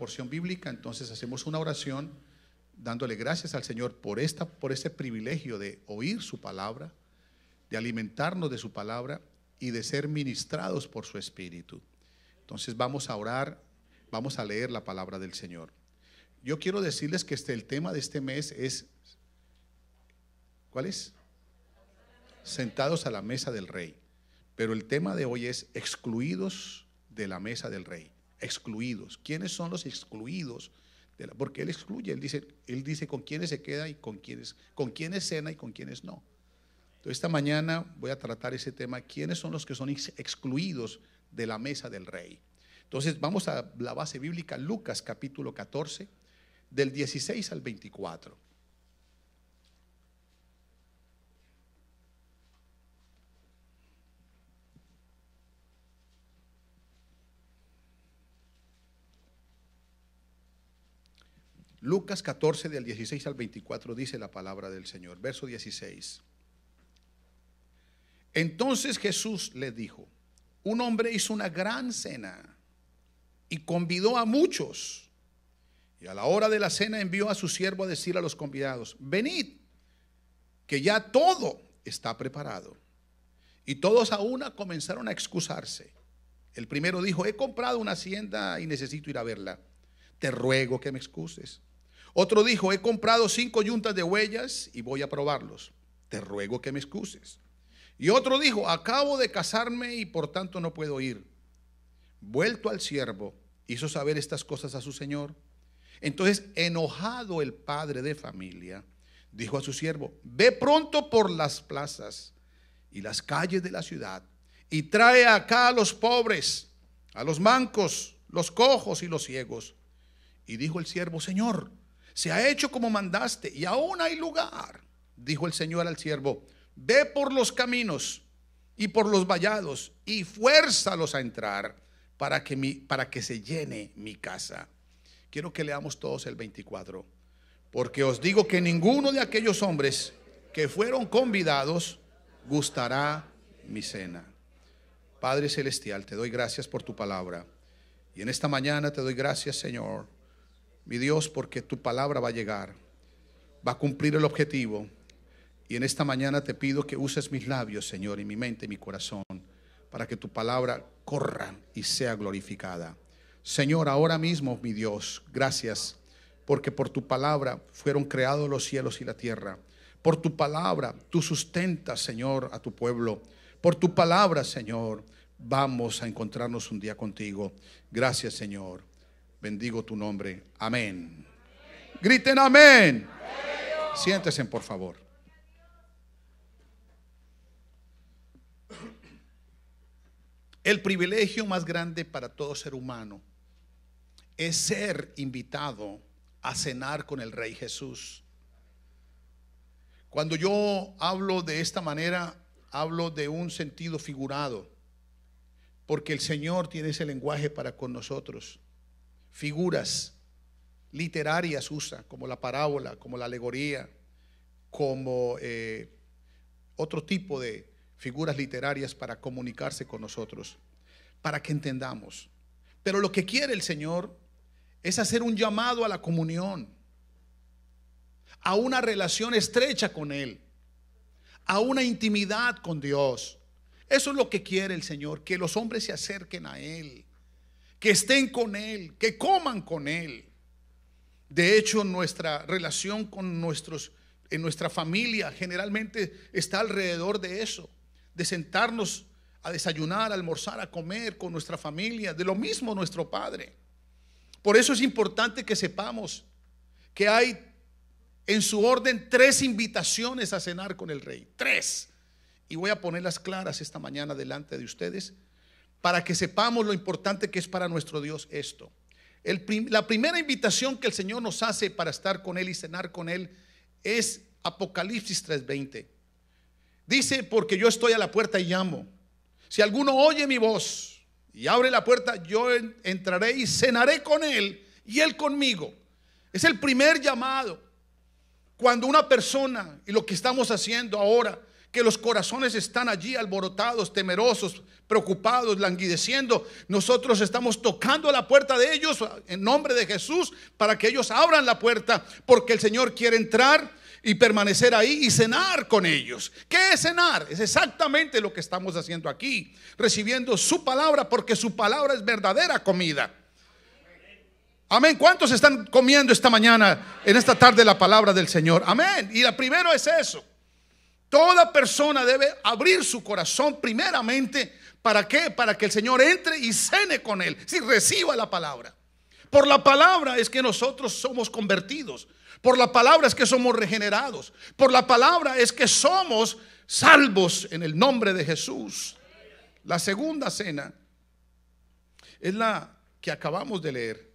porción bíblica, entonces hacemos una oración dándole gracias al Señor por, esta, por este privilegio de oír su palabra, de alimentarnos de su palabra y de ser ministrados por su Espíritu. Entonces vamos a orar, vamos a leer la palabra del Señor. Yo quiero decirles que este, el tema de este mes es, ¿cuál es? Sentados a la mesa del rey. Pero el tema de hoy es excluidos de la mesa del rey excluidos. ¿Quiénes son los excluidos? porque él excluye, él dice, él dice con quiénes se queda y con quiénes, con quiénes cena y con quiénes no. Entonces, esta mañana voy a tratar ese tema, quiénes son los que son excluidos de la mesa del rey. Entonces, vamos a la base bíblica, Lucas capítulo 14, del 16 al 24. Lucas 14 del 16 al 24 dice la palabra del Señor, verso 16. Entonces Jesús le dijo, un hombre hizo una gran cena y convidó a muchos. Y a la hora de la cena envió a su siervo a decir a los convidados, venid, que ya todo está preparado. Y todos a una comenzaron a excusarse. El primero dijo, he comprado una hacienda y necesito ir a verla. Te ruego que me excuses. Otro dijo, he comprado cinco yuntas de huellas y voy a probarlos. Te ruego que me excuses. Y otro dijo, acabo de casarme y por tanto no puedo ir. Vuelto al siervo, hizo saber estas cosas a su señor. Entonces, enojado el padre de familia, dijo a su siervo, ve pronto por las plazas y las calles de la ciudad y trae acá a los pobres, a los mancos, los cojos y los ciegos. Y dijo el siervo, Señor, se ha hecho como mandaste y aún hay lugar, dijo el Señor al siervo, ve por los caminos y por los vallados y fuérzalos a entrar para que, para que se llene mi casa. Quiero que leamos todos el 24, porque os digo que ninguno de aquellos hombres que fueron convidados gustará mi cena. Padre Celestial, te doy gracias por tu palabra. Y en esta mañana te doy gracias, Señor, mi Dios, porque tu palabra va a llegar, va a cumplir el objetivo. Y en esta mañana te pido que uses mis labios, Señor, y mi mente y mi corazón, para que tu palabra corra y sea glorificada. Señor, ahora mismo, mi Dios, gracias, porque por tu palabra fueron creados los cielos y la tierra. Por tu palabra tú sustentas, Señor, a tu pueblo. Por tu palabra, Señor, vamos a encontrarnos un día contigo. Gracias, Señor bendigo tu nombre. Amén. Griten amén. amén. Siéntese, por favor. El privilegio más grande para todo ser humano es ser invitado a cenar con el Rey Jesús. Cuando yo hablo de esta manera, hablo de un sentido figurado, porque el Señor tiene ese lenguaje para con nosotros figuras literarias usa, como la parábola, como la alegoría, como eh, otro tipo de figuras literarias para comunicarse con nosotros, para que entendamos. Pero lo que quiere el Señor es hacer un llamado a la comunión, a una relación estrecha con Él, a una intimidad con Dios. Eso es lo que quiere el Señor, que los hombres se acerquen a Él que estén con Él, que coman con Él. De hecho, nuestra relación con nuestros, en nuestra familia generalmente está alrededor de eso, de sentarnos a desayunar, a almorzar, a comer con nuestra familia, de lo mismo nuestro Padre. Por eso es importante que sepamos que hay en su orden tres invitaciones a cenar con el Rey, tres. Y voy a ponerlas claras esta mañana delante de ustedes para que sepamos lo importante que es para nuestro Dios esto. la primera invitación que el Señor nos hace para estar con Él y cenar con Él es Apocalipsis 3:20. Dice, porque yo estoy a la puerta y llamo. Si alguno oye mi voz y abre la puerta, yo entraré y cenaré con Él y Él conmigo. Es el primer llamado. Cuando una persona, y lo que estamos haciendo ahora, que los corazones están allí alborotados, temerosos, preocupados, languideciendo. Nosotros estamos tocando la puerta de ellos en nombre de Jesús para que ellos abran la puerta porque el Señor quiere entrar y permanecer ahí y cenar con ellos. ¿Qué es cenar? Es exactamente lo que estamos haciendo aquí, recibiendo su palabra porque su palabra es verdadera comida. Amén. ¿Cuántos están comiendo esta mañana, en esta tarde, la palabra del Señor? Amén. Y la primero es eso. Toda persona debe abrir su corazón primeramente. ¿Para qué? Para que el Señor entre y cene con él. Si reciba la palabra. Por la palabra es que nosotros somos convertidos. Por la palabra es que somos regenerados. Por la palabra es que somos salvos en el nombre de Jesús. La segunda cena es la que acabamos de leer.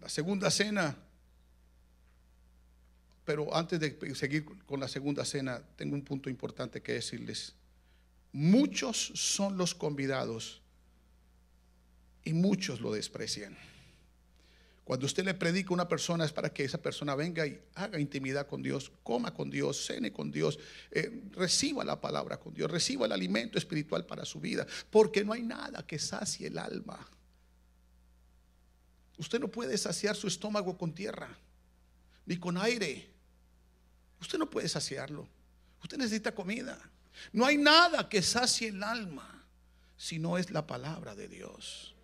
La segunda cena pero antes de seguir con la segunda cena, tengo un punto importante que decirles. Muchos son los convidados y muchos lo desprecian. Cuando usted le predica a una persona es para que esa persona venga y haga intimidad con Dios, coma con Dios, cene con Dios, eh, reciba la palabra con Dios, reciba el alimento espiritual para su vida, porque no hay nada que sacie el alma. Usted no puede saciar su estómago con tierra ni con aire. Usted no puede saciarlo. Usted necesita comida. No hay nada que sacie el alma si no es la palabra de Dios.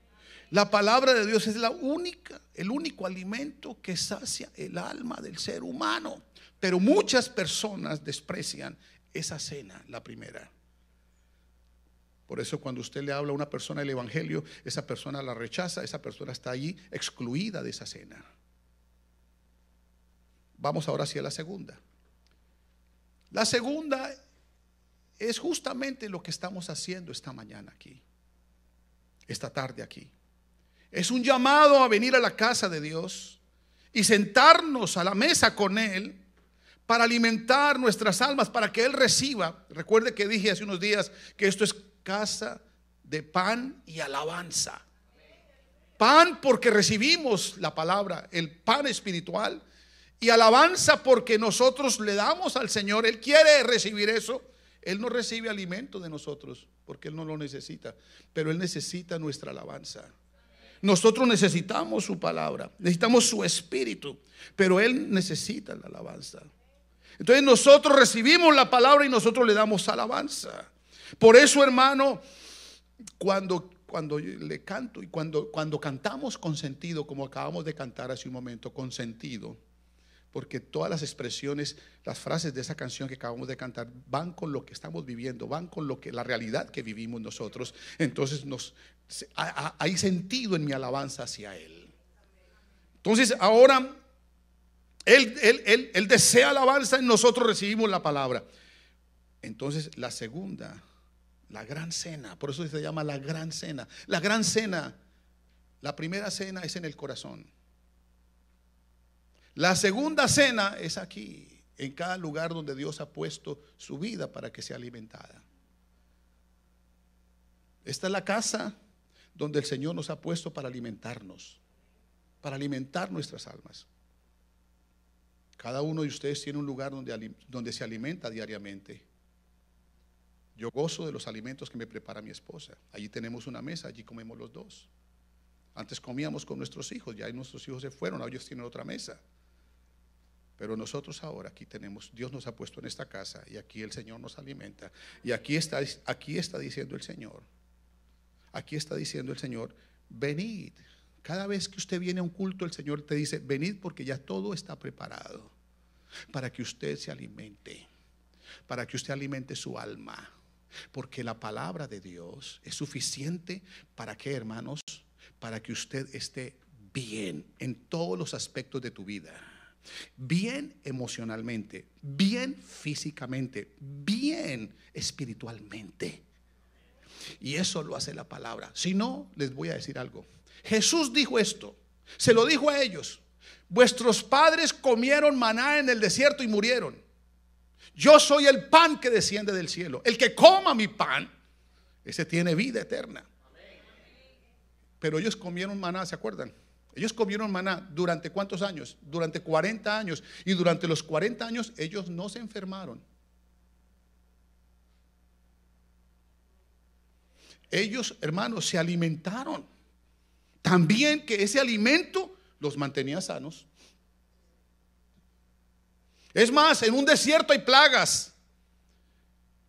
La palabra de Dios es la única, el único alimento que sacia el alma del ser humano. Pero muchas personas desprecian esa cena, la primera. Por eso cuando usted le habla a una persona del Evangelio, esa persona la rechaza, esa persona está allí excluida de esa cena. Vamos ahora hacia la segunda. La segunda es justamente lo que estamos haciendo esta mañana aquí, esta tarde aquí. Es un llamado a venir a la casa de Dios y sentarnos a la mesa con Él para alimentar nuestras almas, para que Él reciba. Recuerde que dije hace unos días que esto es casa de pan y alabanza. Pan porque recibimos la palabra, el pan espiritual y alabanza porque nosotros le damos al Señor. Él quiere recibir eso. Él no recibe alimento de nosotros porque Él no lo necesita, pero Él necesita nuestra alabanza. Nosotros necesitamos su palabra, necesitamos su espíritu, pero Él necesita la alabanza. Entonces nosotros recibimos la palabra y nosotros le damos alabanza. Por eso, hermano, cuando, cuando le canto y cuando, cuando cantamos con sentido, como acabamos de cantar hace un momento, con sentido, porque todas las expresiones, las frases de esa canción que acabamos de cantar van con lo que estamos viviendo, van con lo que la realidad que vivimos nosotros. Entonces nos hay sentido en mi alabanza hacia él. Entonces ahora él desea alabanza y nosotros recibimos la palabra. Entonces la segunda, la gran cena, por eso se llama la gran cena. La gran cena, la primera cena es en el corazón. La segunda cena es aquí, en cada lugar donde Dios ha puesto su vida para que sea alimentada. Esta es la casa donde el Señor nos ha puesto para alimentarnos, para alimentar nuestras almas. Cada uno de ustedes tiene un lugar donde, se alimenta diariamente. Yo gozo de los alimentos que me prepara mi esposa. Allí tenemos una mesa, allí comemos los dos. Antes comíamos con nuestros hijos, ya nuestros hijos se fueron, ahora ellos tienen otra mesa. Pero nosotros ahora aquí tenemos, Dios nos ha puesto en esta casa y aquí el Señor nos alimenta. Y aquí está, aquí está diciendo el Señor, aquí está diciendo el Señor, venid. Cada vez que usted viene a un culto, el Señor te dice, venid porque ya todo está preparado para que usted se alimente, para que usted alimente su alma. Porque la palabra de Dios es suficiente para que, hermanos, para que usted esté bien en todos los aspectos de tu vida bien emocionalmente, bien físicamente, bien espiritualmente. Y eso lo hace la palabra. Si no, les voy a decir algo. Jesús dijo esto, se lo dijo a ellos. Vuestros padres comieron maná en el desierto y murieron. Yo soy el pan que desciende del cielo. El que coma mi pan, ese tiene vida eterna. Pero ellos comieron maná, ¿se acuerdan? Ellos comieron maná durante cuántos años? Durante 40 años. Y durante los 40 años ellos no se enfermaron. Ellos, hermanos, se alimentaron. También que ese alimento los mantenía sanos. Es más, en un desierto hay plagas.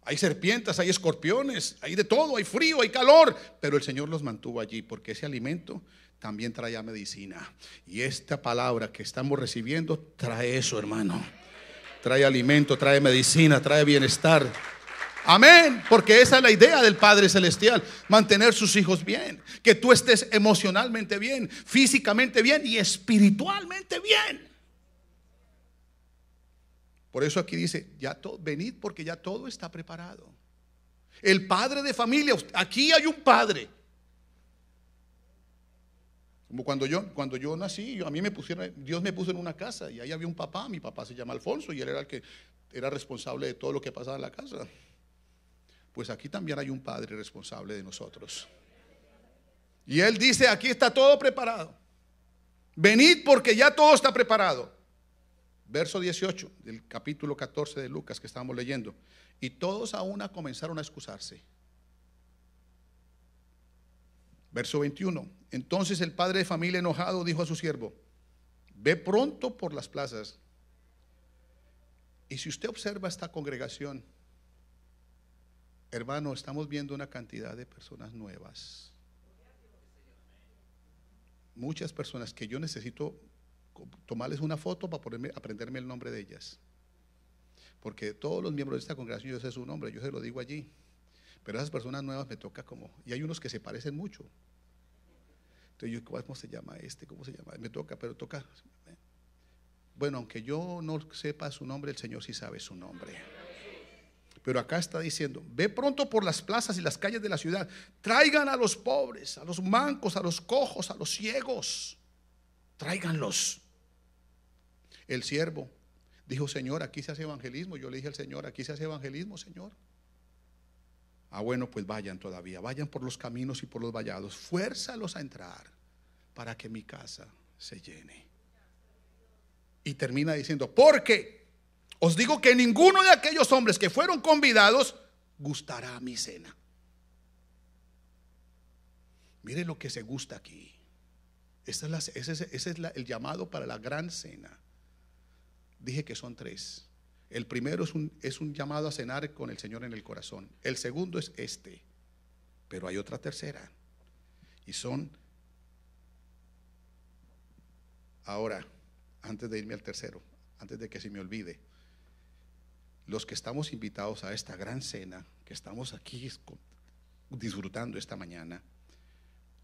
Hay serpientes, hay escorpiones, hay de todo, hay frío, hay calor. Pero el Señor los mantuvo allí porque ese alimento también traía medicina. Y esta palabra que estamos recibiendo trae eso, hermano. Trae alimento, trae medicina, trae bienestar. Amén, porque esa es la idea del Padre Celestial, mantener sus hijos bien, que tú estés emocionalmente bien, físicamente bien y espiritualmente bien. Por eso aquí dice, ya todo, venid porque ya todo está preparado. El padre de familia, aquí hay un padre como cuando yo, cuando yo nací, yo, a mí me pusieron, Dios me puso en una casa y ahí había un papá, mi papá se llama Alfonso y él era el que era responsable de todo lo que pasaba en la casa. Pues aquí también hay un padre responsable de nosotros. Y él dice, aquí está todo preparado. Venid porque ya todo está preparado. Verso 18 del capítulo 14 de Lucas que estábamos leyendo. Y todos a una comenzaron a excusarse. Verso 21. Entonces el padre de familia enojado dijo a su siervo, ve pronto por las plazas. Y si usted observa esta congregación, hermano, estamos viendo una cantidad de personas nuevas. Muchas personas que yo necesito tomarles una foto para ponerme, aprenderme el nombre de ellas. Porque todos los miembros de esta congregación, yo sé su nombre, yo se lo digo allí. Pero esas personas nuevas me toca como, y hay unos que se parecen mucho. Entonces yo, ¿cómo se llama este? ¿Cómo se llama? Me toca, pero toca. Bueno, aunque yo no sepa su nombre, el Señor sí sabe su nombre. Pero acá está diciendo, ve pronto por las plazas y las calles de la ciudad, traigan a los pobres, a los mancos, a los cojos, a los ciegos, tráiganlos. El siervo dijo, Señor, aquí se hace evangelismo. Yo le dije al Señor, aquí se hace evangelismo, Señor. Ah, bueno, pues vayan todavía, vayan por los caminos y por los vallados, fuérzalos a entrar para que mi casa se llene. Y termina diciendo, porque os digo que ninguno de aquellos hombres que fueron convidados gustará mi cena. Mire lo que se gusta aquí. Ese es, el llamado para la gran cena. Dije que son tres. El primero es un, es un llamado a cenar con el Señor en el corazón. El segundo es este. Pero hay otra tercera. Y son... Ahora, antes de irme al tercero, antes de que se me olvide, los que estamos invitados a esta gran cena, que estamos aquí disfrutando esta mañana,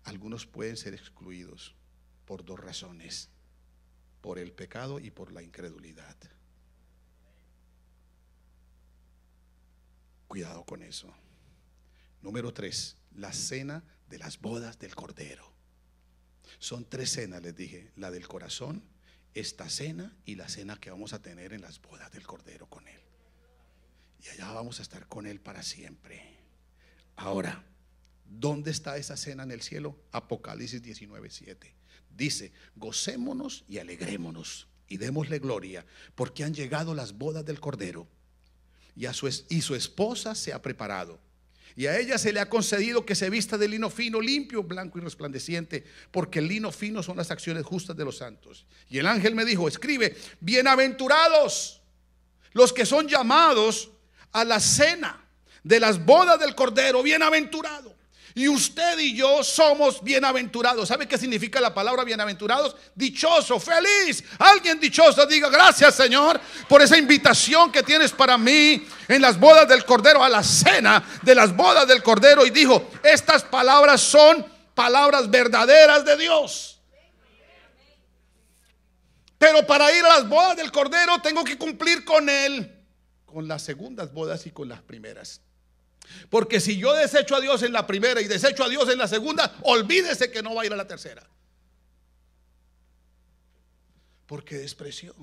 algunos pueden ser excluidos por dos razones, por el pecado y por la incredulidad. Cuidado con eso. Número tres, la cena de las bodas del Cordero. Son tres cenas, les dije, la del corazón, esta cena y la cena que vamos a tener en las bodas del Cordero con Él. Y allá vamos a estar con Él para siempre. Ahora, ¿dónde está esa cena en el cielo? Apocalipsis 19.7 Dice, gocémonos y alegrémonos y démosle gloria, porque han llegado las bodas del Cordero y, su, y su esposa se ha preparado. Y a ella se le ha concedido que se vista de lino fino, limpio, blanco y resplandeciente, porque el lino fino son las acciones justas de los santos. Y el ángel me dijo, escribe, bienaventurados los que son llamados a la cena de las bodas del Cordero, bienaventurado. Y usted y yo somos bienaventurados. ¿Sabe qué significa la palabra bienaventurados? Dichoso, feliz. Alguien dichoso diga gracias Señor por esa invitación que tienes para mí en las bodas del Cordero, a la cena de las bodas del Cordero. Y dijo, estas palabras son palabras verdaderas de Dios. Pero para ir a las bodas del Cordero tengo que cumplir con Él, con las segundas bodas y con las primeras. Porque si yo desecho a Dios en la primera y desecho a Dios en la segunda, olvídese que no va a ir a la tercera. Porque despreció,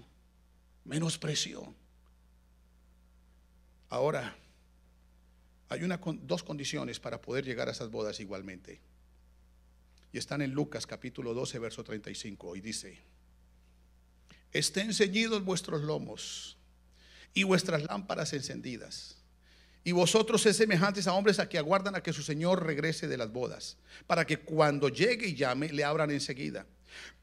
menosprecio Ahora, hay una, dos condiciones para poder llegar a esas bodas igualmente. Y están en Lucas capítulo 12, verso 35. Y dice, estén ceñidos vuestros lomos y vuestras lámparas encendidas. Y vosotros es semejantes a hombres a que aguardan a que su Señor regrese de las bodas, para que cuando llegue y llame, le abran enseguida.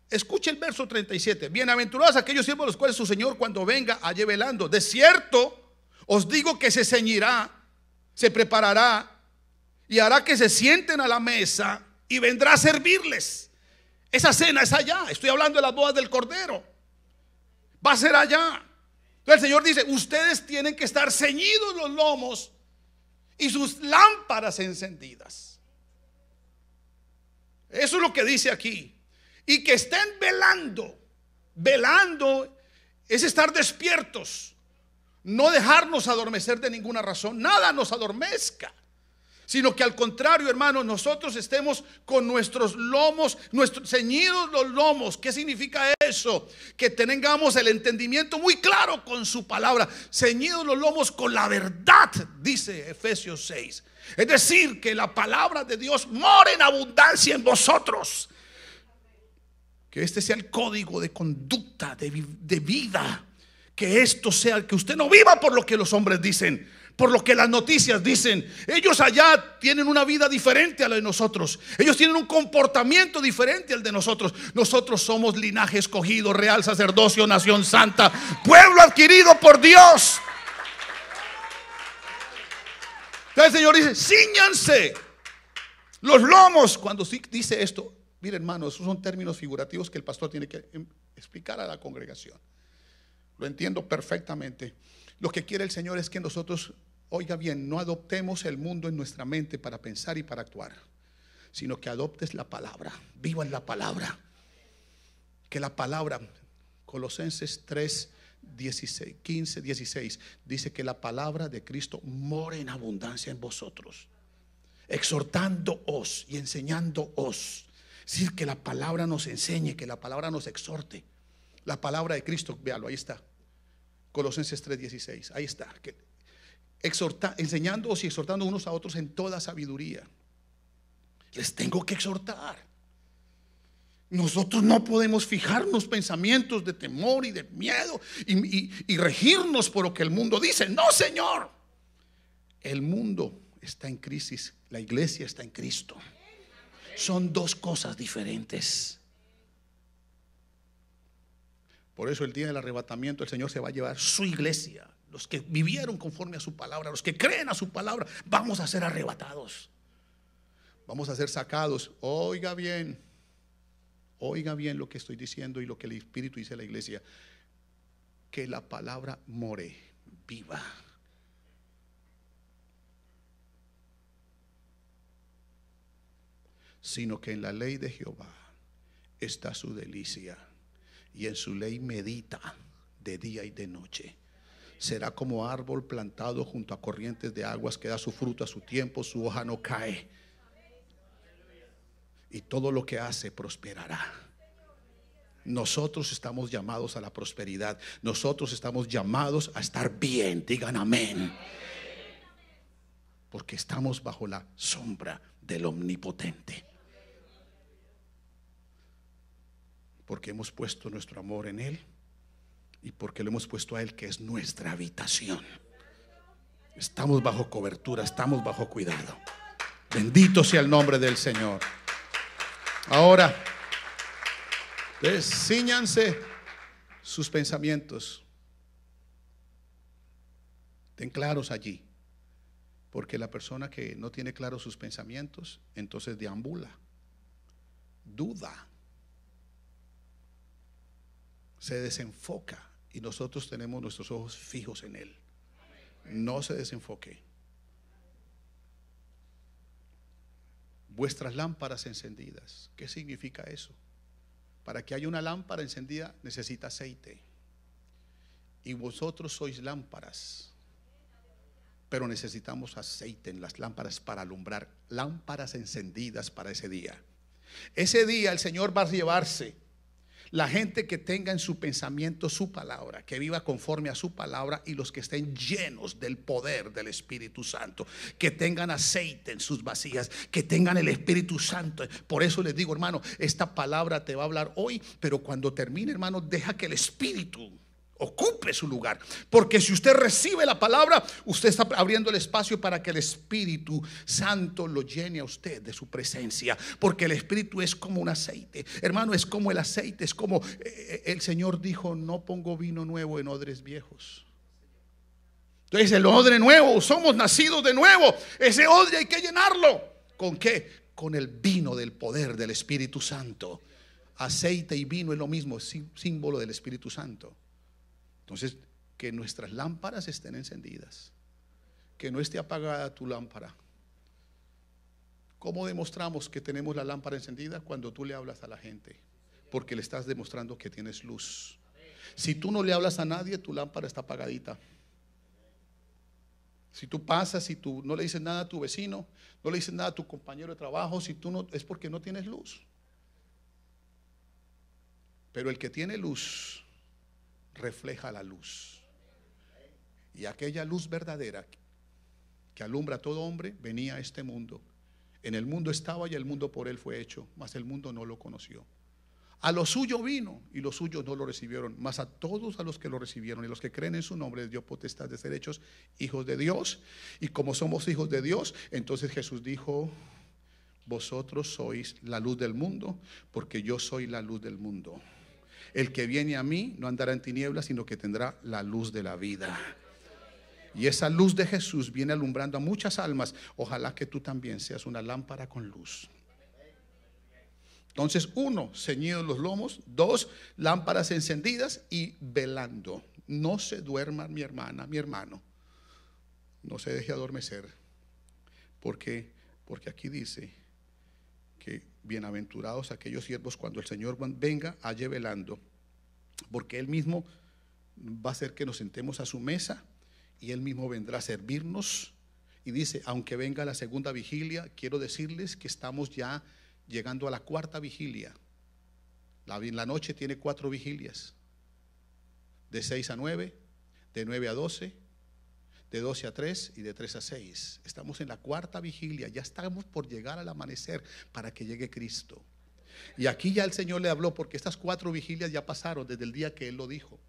Escuche el verso 37. Bienaventurados aquellos siervos los cuales su Señor cuando venga halle velando. De cierto, os digo que se ceñirá, se preparará y hará que se sienten a la mesa y vendrá a servirles. Esa cena es allá. Estoy hablando de las bodas del Cordero. Va a ser allá el Señor dice, ustedes tienen que estar ceñidos los lomos y sus lámparas encendidas. Eso es lo que dice aquí. Y que estén velando. Velando es estar despiertos. No dejarnos adormecer de ninguna razón. Nada nos adormezca sino que al contrario, hermanos, nosotros estemos con nuestros lomos, nuestros ceñidos los lomos. ¿Qué significa eso? Que tengamos el entendimiento muy claro con su palabra, ceñidos los lomos con la verdad, dice Efesios 6. Es decir, que la palabra de Dios mora en abundancia en vosotros. Que este sea el código de conducta, de, de vida. Que esto sea, que usted no viva por lo que los hombres dicen, por lo que las noticias dicen. Ellos allá tienen una vida diferente a la de nosotros. Ellos tienen un comportamiento diferente al de nosotros. Nosotros somos linaje escogido, real sacerdocio, nación santa, pueblo adquirido por Dios. Entonces el Señor dice, ciñanse los lomos. Cuando dice esto, mire hermano, esos son términos figurativos que el pastor tiene que em, explicar a la congregación. Lo entiendo perfectamente. Lo que quiere el Señor es que nosotros Oiga bien, no adoptemos el mundo en nuestra mente para pensar y para actuar, sino que adoptes la palabra, viva en la palabra. Que la palabra, Colosenses 3, 15, 16, dice que la palabra de Cristo mora en abundancia en vosotros, exhortándoos y enseñándoos. Es decir, que la palabra nos enseñe, que la palabra nos exhorte. La palabra de Cristo, véalo, ahí está. Colosenses 3:16, ahí está. Que exhorta, y exhortando unos a otros en toda sabiduría. Les tengo que exhortar. Nosotros no podemos fijarnos pensamientos de temor y de miedo y regirnos por lo que el mundo dice. No, Señor. El mundo está en crisis, la iglesia está en Cristo. Son dos cosas diferentes. Por eso el día del arrebatamiento el Señor se va a llevar su iglesia los que vivieron conforme a su palabra, los que creen a su palabra, vamos a ser arrebatados. Vamos a ser sacados. Oiga bien, oiga bien lo que estoy diciendo y lo que el Espíritu dice a la iglesia. Que la palabra more, viva. Sino que en la ley de Jehová está su delicia y en su ley medita de día y de noche será como árbol plantado junto a corrientes de aguas que da su fruto a su tiempo, su hoja no cae. Y todo lo que hace prosperará. Nosotros estamos llamados a la prosperidad. Nosotros estamos llamados a estar bien. Digan amén. Porque estamos bajo la sombra del omnipotente. Porque hemos puesto nuestro amor en Él y porque lo hemos puesto a Él, que es nuestra habitación. Estamos bajo cobertura, estamos bajo cuidado. Bendito sea el nombre del Señor. Ahora, desciñanse sus pensamientos. Ten claros allí. Porque la persona que no tiene claros sus pensamientos, entonces deambula, duda, se desenfoca y nosotros tenemos nuestros ojos fijos en Él. No se desenfoque. Vuestras lámparas encendidas. ¿Qué significa eso? Para que haya una lámpara encendida necesita aceite. Y vosotros sois lámparas. Pero necesitamos aceite en las lámparas para alumbrar. Lámparas encendidas para ese día. Ese día el Señor va a llevarse la gente que tenga en su pensamiento su palabra, que viva conforme a su palabra y los que estén llenos del poder del Espíritu Santo, que tengan aceite en sus vasijas, que tengan el Espíritu Santo. Por eso les digo, hermano, esta palabra te va a hablar hoy, pero cuando termine, hermano, deja que el Espíritu Ocupe su lugar. Porque si usted recibe la palabra, usted está abriendo el espacio para que el Espíritu Santo lo llene a usted de su presencia. Porque el Espíritu es como un aceite. Hermano, es como el aceite. Es como eh, eh, el Señor dijo, no pongo vino nuevo en odres viejos. Entonces el odre nuevo, somos nacidos de nuevo. Ese odre hay que llenarlo. ¿Con qué? Con el vino del poder del Espíritu Santo. Aceite y vino es lo mismo, es símbolo del Espíritu Santo. Entonces, que nuestras lámparas estén encendidas, que no esté apagada tu lámpara. ¿Cómo demostramos que tenemos la lámpara encendida? Cuando tú le hablas a la gente, porque le estás demostrando que tienes luz. Si tú no le hablas a nadie, tu lámpara está apagadita. Si tú pasas, y tú no le dices nada a tu vecino, no le dices nada a tu compañero de trabajo, si tú no es porque no tienes luz. Pero el que tiene luz refleja la luz. Y aquella luz verdadera que alumbra a todo hombre venía a este mundo. En el mundo estaba y el mundo por él fue hecho, mas el mundo no lo conoció. A lo suyo vino y los suyos no lo recibieron, mas a todos a los que lo recibieron y los que creen en su nombre dio potestad de ser hechos hijos de Dios. Y como somos hijos de Dios, entonces Jesús dijo, vosotros sois la luz del mundo, porque yo soy la luz del mundo el que viene a mí no andará en tinieblas, sino que tendrá la luz de la vida. Y esa luz de Jesús viene alumbrando a muchas almas. Ojalá que tú también seas una lámpara con luz. Entonces, uno, ceñidos los lomos, dos, lámparas encendidas y velando. No se duerma mi hermana, mi hermano. No se deje adormecer. Porque, porque aquí dice, bienaventurados aquellos siervos cuando el Señor venga, halle velando, porque Él mismo va a hacer que nos sentemos a su mesa y Él mismo vendrá a servirnos. Y dice, aunque venga la segunda vigilia, quiero decirles que estamos ya llegando a la cuarta vigilia. La, la noche tiene cuatro vigilias, de 6 a 9, de 9 a 12, de 12 a 3 y de 3 a 6. Estamos en la cuarta vigilia, ya estamos por llegar al amanecer para que llegue Cristo. Y aquí ya el Señor le habló porque estas cuatro vigilias ya pasaron desde el día que Él lo dijo.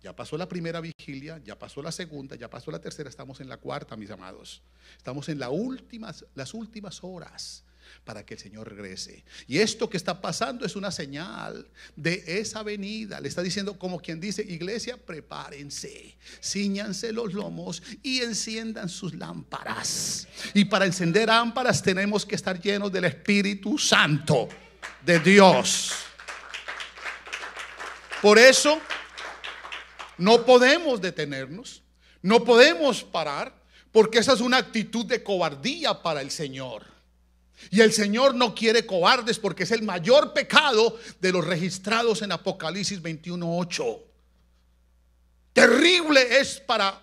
Ya pasó la primera vigilia, ya pasó la segunda, ya pasó la tercera, estamos en la cuarta, mis amados. Estamos en últimas, las últimas horas para que el Señor regrese. Y esto que está pasando es una señal de esa venida. Le está diciendo como quien dice, iglesia, prepárense, ciñanse los lomos y enciendan sus lámparas. Y para encender lámparas tenemos que estar llenos del Espíritu Santo de Dios. Por eso no podemos detenernos, no podemos parar, porque esa es una actitud de cobardía para el Señor. Y el Señor no quiere cobardes porque es el mayor pecado de los registrados en Apocalipsis 21.8. Terrible es para,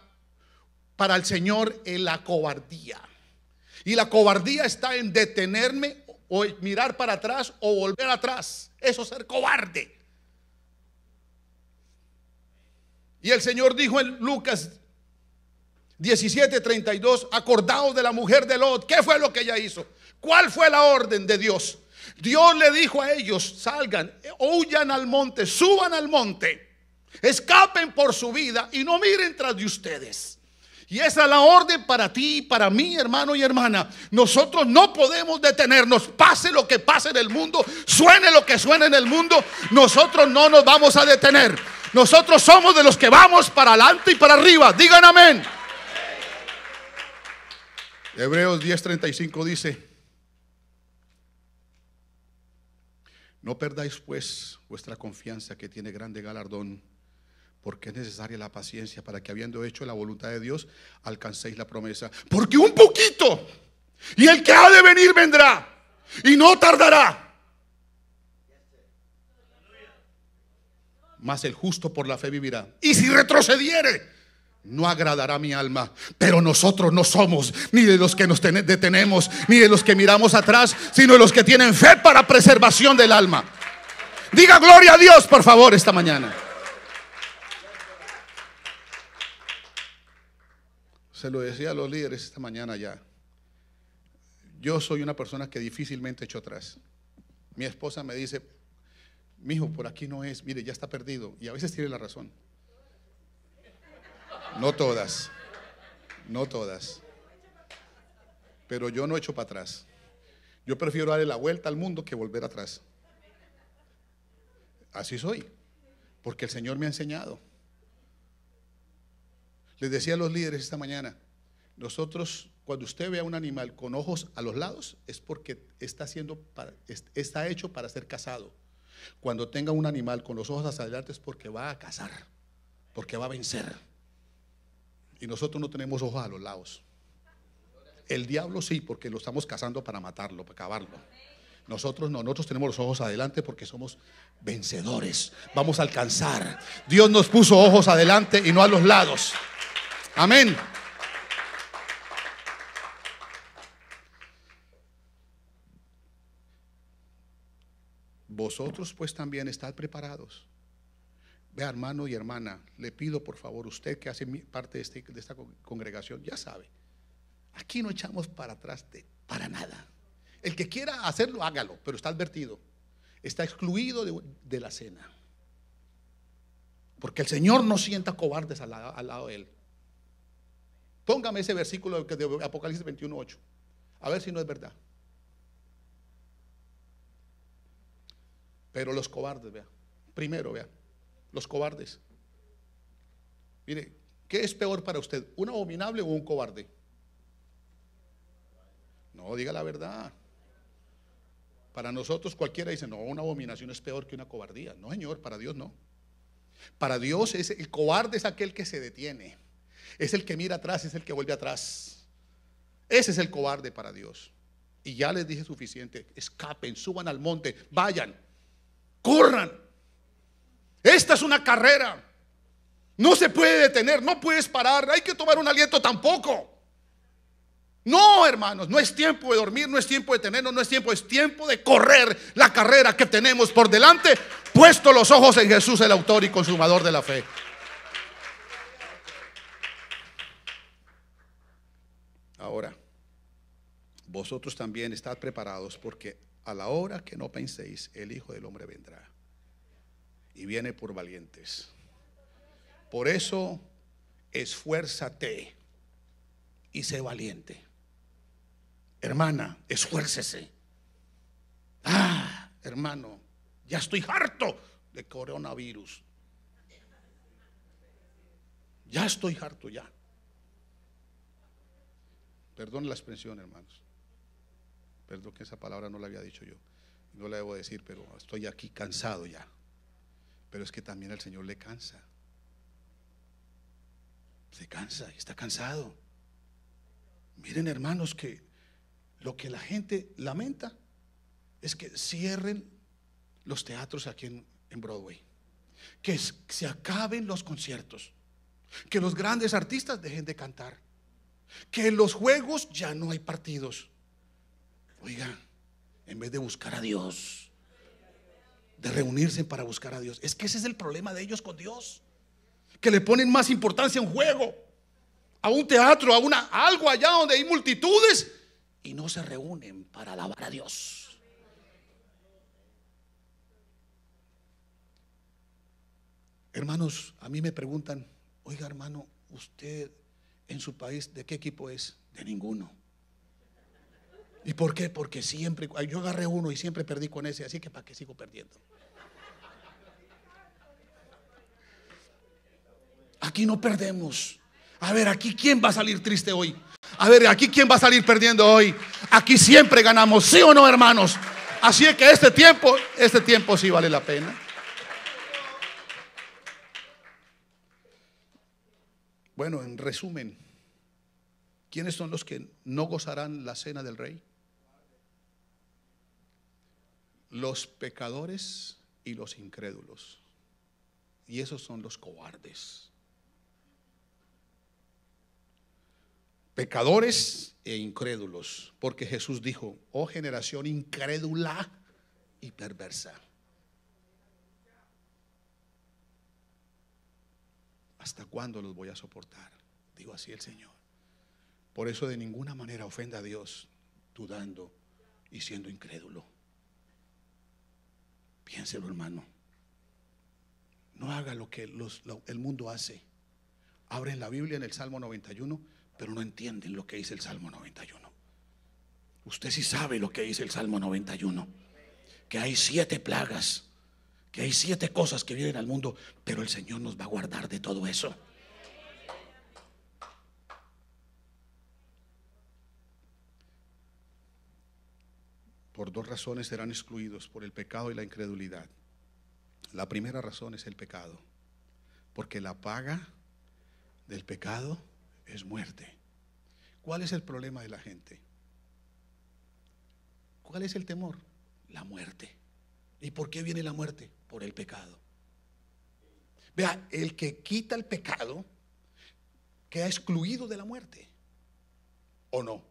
para el Señor la cobardía. Y la cobardía está en detenerme o mirar para atrás o volver atrás. Eso es ser cobarde. Y el Señor dijo en Lucas 17:32, acordaos de la mujer de Lot. ¿Qué fue lo que ella hizo? ¿Cuál fue la orden de Dios? Dios le dijo a ellos, salgan, huyan al monte, suban al monte, escapen por su vida y no miren tras de ustedes. Y esa es la orden para ti, Y para mí, hermano y hermana. Nosotros no podemos detenernos, pase lo que pase en el mundo, suene lo que suene en el mundo, nosotros no nos vamos a detener. Nosotros somos de los que vamos para adelante y para arriba. Digan amén. Hebreos 10:35 dice, No perdáis pues vuestra confianza que tiene grande galardón, porque es necesaria la paciencia para que habiendo hecho la voluntad de Dios alcancéis la promesa. Porque un poquito, y el que ha de venir vendrá, y no tardará. Mas el justo por la fe vivirá. Y si retrocediere, no agradará mi alma. Pero nosotros no somos ni de los que nos detenemos, ni de los que miramos atrás, sino de los que tienen fe para preservación del alma. Diga gloria a Dios, por favor, esta mañana. Se lo decía a los líderes esta mañana ya. Yo soy una persona que difícilmente echo atrás. Mi esposa me dice, Mi hijo por aquí no es, mire, ya está perdido. Y a veces tiene la razón. No todas. No todas. Pero yo no echo para atrás. Yo prefiero darle la vuelta al mundo que volver atrás. Así soy. Porque el Señor me ha enseñado. Les decía a los líderes esta mañana, nosotros cuando usted ve a un animal con ojos a los lados es porque está, está hecho para ser cazado. Cuando tenga un animal con los ojos hacia adelante es porque va a cazar, porque va a vencer. Y nosotros no tenemos ojos a los lados. El diablo sí, porque lo estamos cazando para matarlo, para acabarlo. Nosotros no, nosotros tenemos los ojos adelante porque somos vencedores. Vamos a alcanzar. Dios nos puso ojos adelante y no a los lados. Amén. Vosotros pues también estad preparados Vea, hermano y hermana, le pido por favor, usted que hace parte de, este, esta congregación, ya sabe, aquí no echamos para atrás de, para nada. El que quiera hacerlo, hágalo, pero está advertido. Está excluido de, la cena. Porque el Señor no sienta cobardes al, al lado de Él. Póngame ese versículo de Apocalipsis 21, 8. A ver si no es verdad. Pero los cobardes, vea. Primero, vea los cobardes. Mire, ¿qué es peor para usted? ¿Un abominable o un cobarde? No, diga la verdad. Para nosotros cualquiera dice, no, una abominación es peor que una cobardía. No, señor, para Dios no. Para Dios es, el cobarde es aquel que se detiene. Es el que mira atrás, es el que vuelve atrás. Ese es el cobarde para Dios. Y ya les dije suficiente, escapen, suban al monte, vayan, corran. Esta es una carrera. No se puede detener, no puedes parar, hay que tomar un aliento tampoco. No, hermanos, no es tiempo de dormir, no es tiempo de tenernos, no es tiempo, es tiempo de correr la carrera que tenemos por delante, puesto los ojos en Jesús, el autor y consumador de la fe. Ahora, vosotros también estad preparados porque a la hora que no penséis, el Hijo del Hombre vendrá y viene por valientes. Por eso, esfuérzate y sé valiente. Hermana, esfuércese. Ah, hermano, ya estoy harto de coronavirus. Ya estoy harto ya. Perdón la expresión, hermanos. Perdón que esa palabra no la había dicho yo. No la debo decir, pero estoy aquí cansado ya. Pero es que también al Señor le cansa. Se cansa, y está cansado. Miren hermanos que lo que la gente lamenta es que cierren los teatros aquí en, Broadway. Que se acaben los conciertos. Que los grandes artistas dejen de cantar. Que en los juegos ya no hay partidos. Oigan en vez de buscar a Dios de reunirse para buscar a Dios. Es que ese es el problema de ellos con Dios. Que le ponen más importancia a un juego, a un teatro, a una algo allá donde hay multitudes y no se reúnen para alabar a Dios. Hermanos, a mí me preguntan, oiga hermano, usted en su país, ¿de qué equipo es? De ninguno. ¿Y por qué? Porque siempre, yo agarré uno y siempre perdí con ese, así que ¿para qué sigo perdiendo? Aquí no perdemos. A ver, aquí quién va a salir triste hoy. A ver, aquí quién va a salir perdiendo hoy. Aquí siempre ganamos, sí o no, hermanos. Así es que este tiempo, este tiempo sí vale la pena. Bueno, en resumen, ¿quiénes son los que no gozarán la cena del rey? los pecadores y los incrédulos. Y esos son los cobardes. Pecadores e incrédulos, porque Jesús dijo, oh generación incrédula y perversa. ¿Hasta cuándo los voy a soportar? Digo así el Señor. Por eso de ninguna manera ofenda a Dios dudando y siendo incrédulo. Piénselo, hermano. No haga lo que el mundo hace. Abren la Biblia en el Salmo 91, pero no entienden lo que dice el Salmo 91. Usted sí sabe lo que dice el Salmo 91. Que hay siete plagas, que hay siete cosas que vienen al mundo, pero el Señor nos va a guardar de todo eso. por dos razones serán excluidos, por el pecado y la incredulidad. La primera razón es el pecado, porque la paga del pecado es muerte. ¿Cuál es el problema de la gente? ¿Cuál es el temor? La muerte. ¿Y por qué viene la muerte? Por el pecado. Vea, el que quita el pecado queda excluido de la muerte. ¿O no?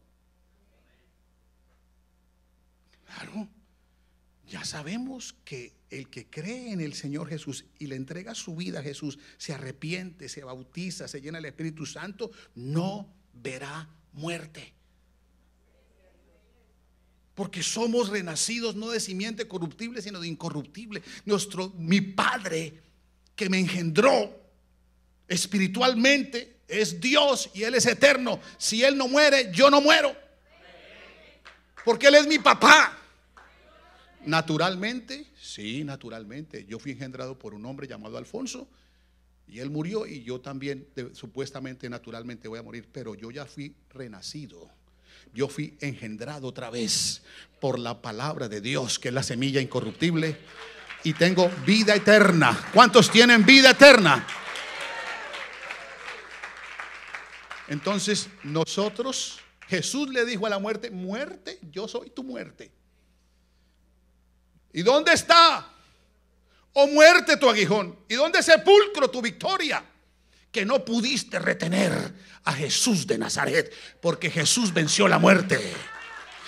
Claro. Ya sabemos que el que cree en el Señor Jesús y le entrega su vida a Jesús, se arrepiente, se bautiza, se llena el Espíritu Santo, no verá muerte. Porque somos renacidos no de simiente corruptible, sino de incorruptible. Nuestro mi Padre que me engendró espiritualmente es Dios y él es eterno. Si él no muere, yo no muero. Porque él es mi papá. ¿Naturalmente? Sí, naturalmente. Yo fui engendrado por un hombre llamado Alfonso y él murió y yo también supuestamente naturalmente voy a morir, pero yo ya fui renacido. Yo fui engendrado otra vez por la palabra de Dios, que es la semilla incorruptible, y tengo vida eterna. ¿Cuántos tienen vida eterna? Entonces nosotros, Jesús le dijo a la muerte, muerte, yo soy tu muerte. ¿Y dónde está, oh muerte, tu aguijón? ¿Y dónde sepulcro tu victoria? Que no pudiste retener a Jesús de Nazaret, porque Jesús venció la muerte.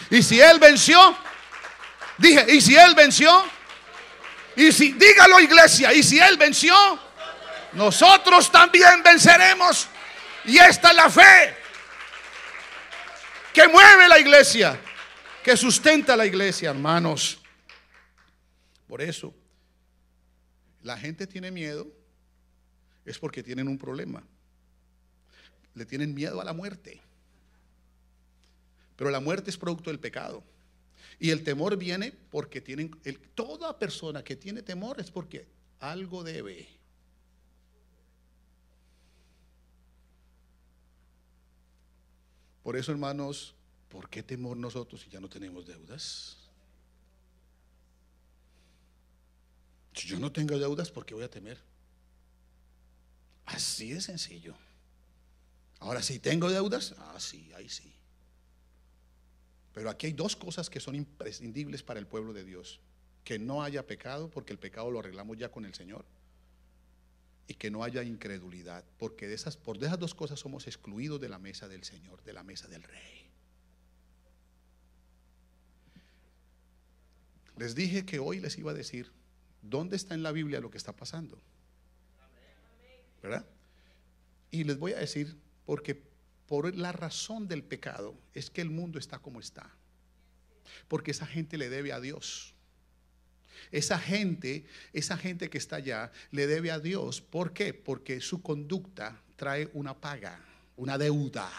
Y si Él venció, dije, ¿y si Él venció? Y si, dígalo iglesia, ¿y si Él venció? Nosotros también venceremos. Y esta es la fe que mueve la iglesia, que sustenta la iglesia, hermanos. Por eso, la gente tiene miedo, es porque tienen un problema. Le tienen miedo a la muerte. Pero la muerte es producto del pecado. Y el temor viene porque tienen, toda persona que tiene temor es porque algo debe. Por eso, hermanos, ¿por qué temor nosotros si ya no tenemos deudas? yo no tengo deudas porque voy a temer. Así de sencillo. Ahora, si tengo deudas, ah, sí, ahí sí. Pero aquí hay dos cosas que son imprescindibles para el pueblo de Dios. Que no haya pecado, porque el pecado lo arreglamos ya con el Señor. Y que no haya incredulidad, porque de esas, por esas dos cosas somos excluidos de la mesa del Señor, de la mesa del Rey. Les dije que hoy les iba a decir ¿Dónde está en la Biblia lo que está pasando? ¿Verdad? Y les voy a decir, porque por la razón del pecado es que el mundo está como está. Porque esa gente le debe a Dios. Esa gente, esa gente que está allá, le debe a Dios. ¿Por qué? Porque su conducta trae una paga, una deuda.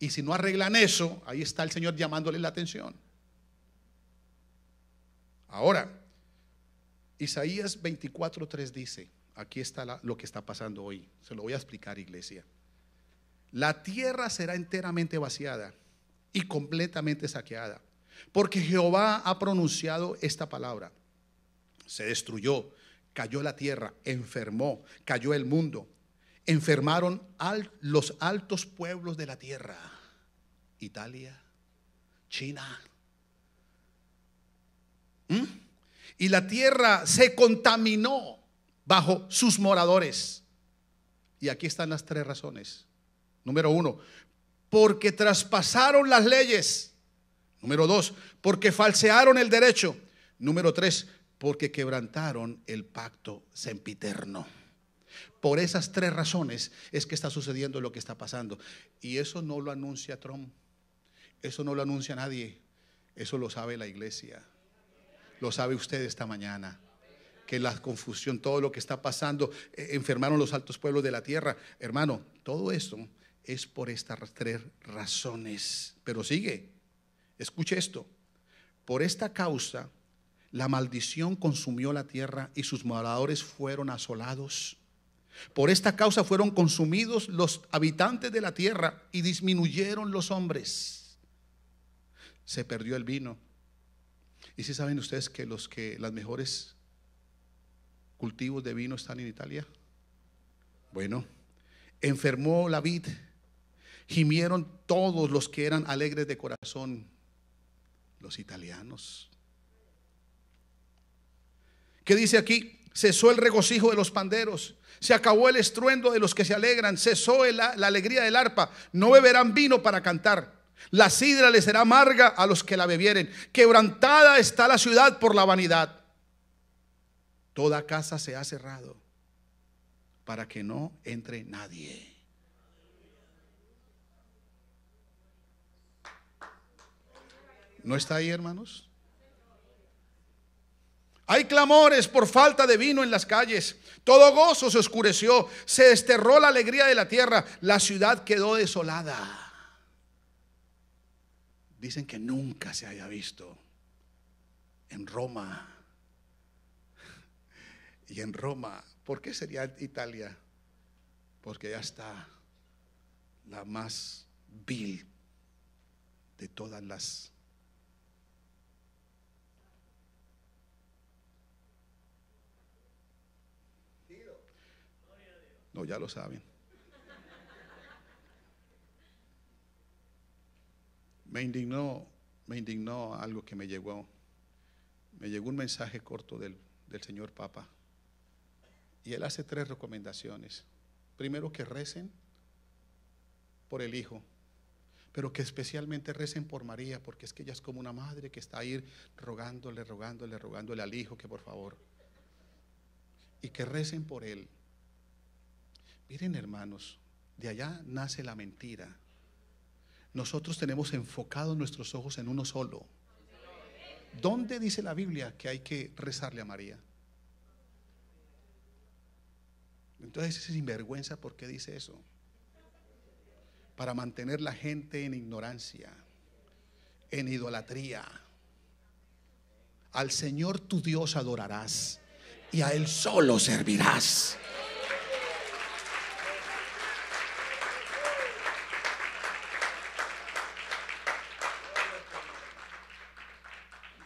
Y si no arreglan eso, ahí está el Señor llamándole la atención. Ahora, Isaías 24:3 dice, aquí está lo que está pasando hoy. Se lo voy a explicar, iglesia. La tierra será enteramente vaciada y completamente saqueada, porque Jehová ha pronunciado esta palabra. Se destruyó, cayó la tierra, enfermó, cayó el mundo, enfermaron los altos pueblos de la tierra, Italia, China, ¿Mm? Y la tierra se contaminó bajo sus moradores. Y aquí están las tres razones. Número uno, porque traspasaron las leyes. Número dos, porque falsearon el derecho. Número tres, porque quebrantaron el pacto sempiterno. Por esas tres razones es que está sucediendo lo que está pasando. Y eso no lo anuncia Trump. Eso no lo anuncia nadie. Eso lo sabe la iglesia lo sabe usted esta mañana. Que la confusión, todo lo que está pasando, eh, enfermaron los altos pueblos de la tierra. Hermano, todo esto es por estas tres razones. Pero sigue, escuche esto. Por esta causa, la maldición consumió la tierra y sus moradores fueron asolados. Por esta causa fueron consumidos los habitantes de la tierra y disminuyeron los hombres. Se perdió el vino, y si saben ustedes que los que las mejores cultivos de vino están en Italia. Bueno, enfermó la vid, gimieron todos los que eran alegres de corazón, los italianos. ¿Qué dice aquí? Cesó el regocijo de los panderos, se acabó el estruendo de los que se alegran, cesó la alegría del arpa, no beberán vino para cantar. La sidra le será amarga a los que la bebieren. Quebrantada está la ciudad por la vanidad. Toda casa se ha cerrado para que no entre nadie. ¿No está ahí, hermanos? Hay clamores por falta de vino en las calles. Todo gozo se oscureció. Se desterró la alegría de la tierra. La ciudad quedó desolada dicen que nunca se haya visto en Roma. Y en Roma, ¿por qué sería Italia? Porque ya está la más vil de todas las No, ya lo saben. Me indignó, me indignó algo que me llegó. Me llegó un mensaje corto del, del señor Papa. Y él hace tres recomendaciones. Primero que recen por el Hijo, pero que especialmente recen por María, porque es que ella es como una madre que está ahí rogándole, rogándole, rogándole al Hijo que por favor. Y que recen por Él. Miren hermanos, de allá nace la mentira nosotros tenemos enfocados nuestros ojos en uno solo. ¿Dónde dice la Biblia que hay que rezarle a María? Entonces es sinvergüenza porque dice eso. Para mantener la gente en ignorancia, en idolatría. Al Señor tu Dios adorarás y a Él solo servirás.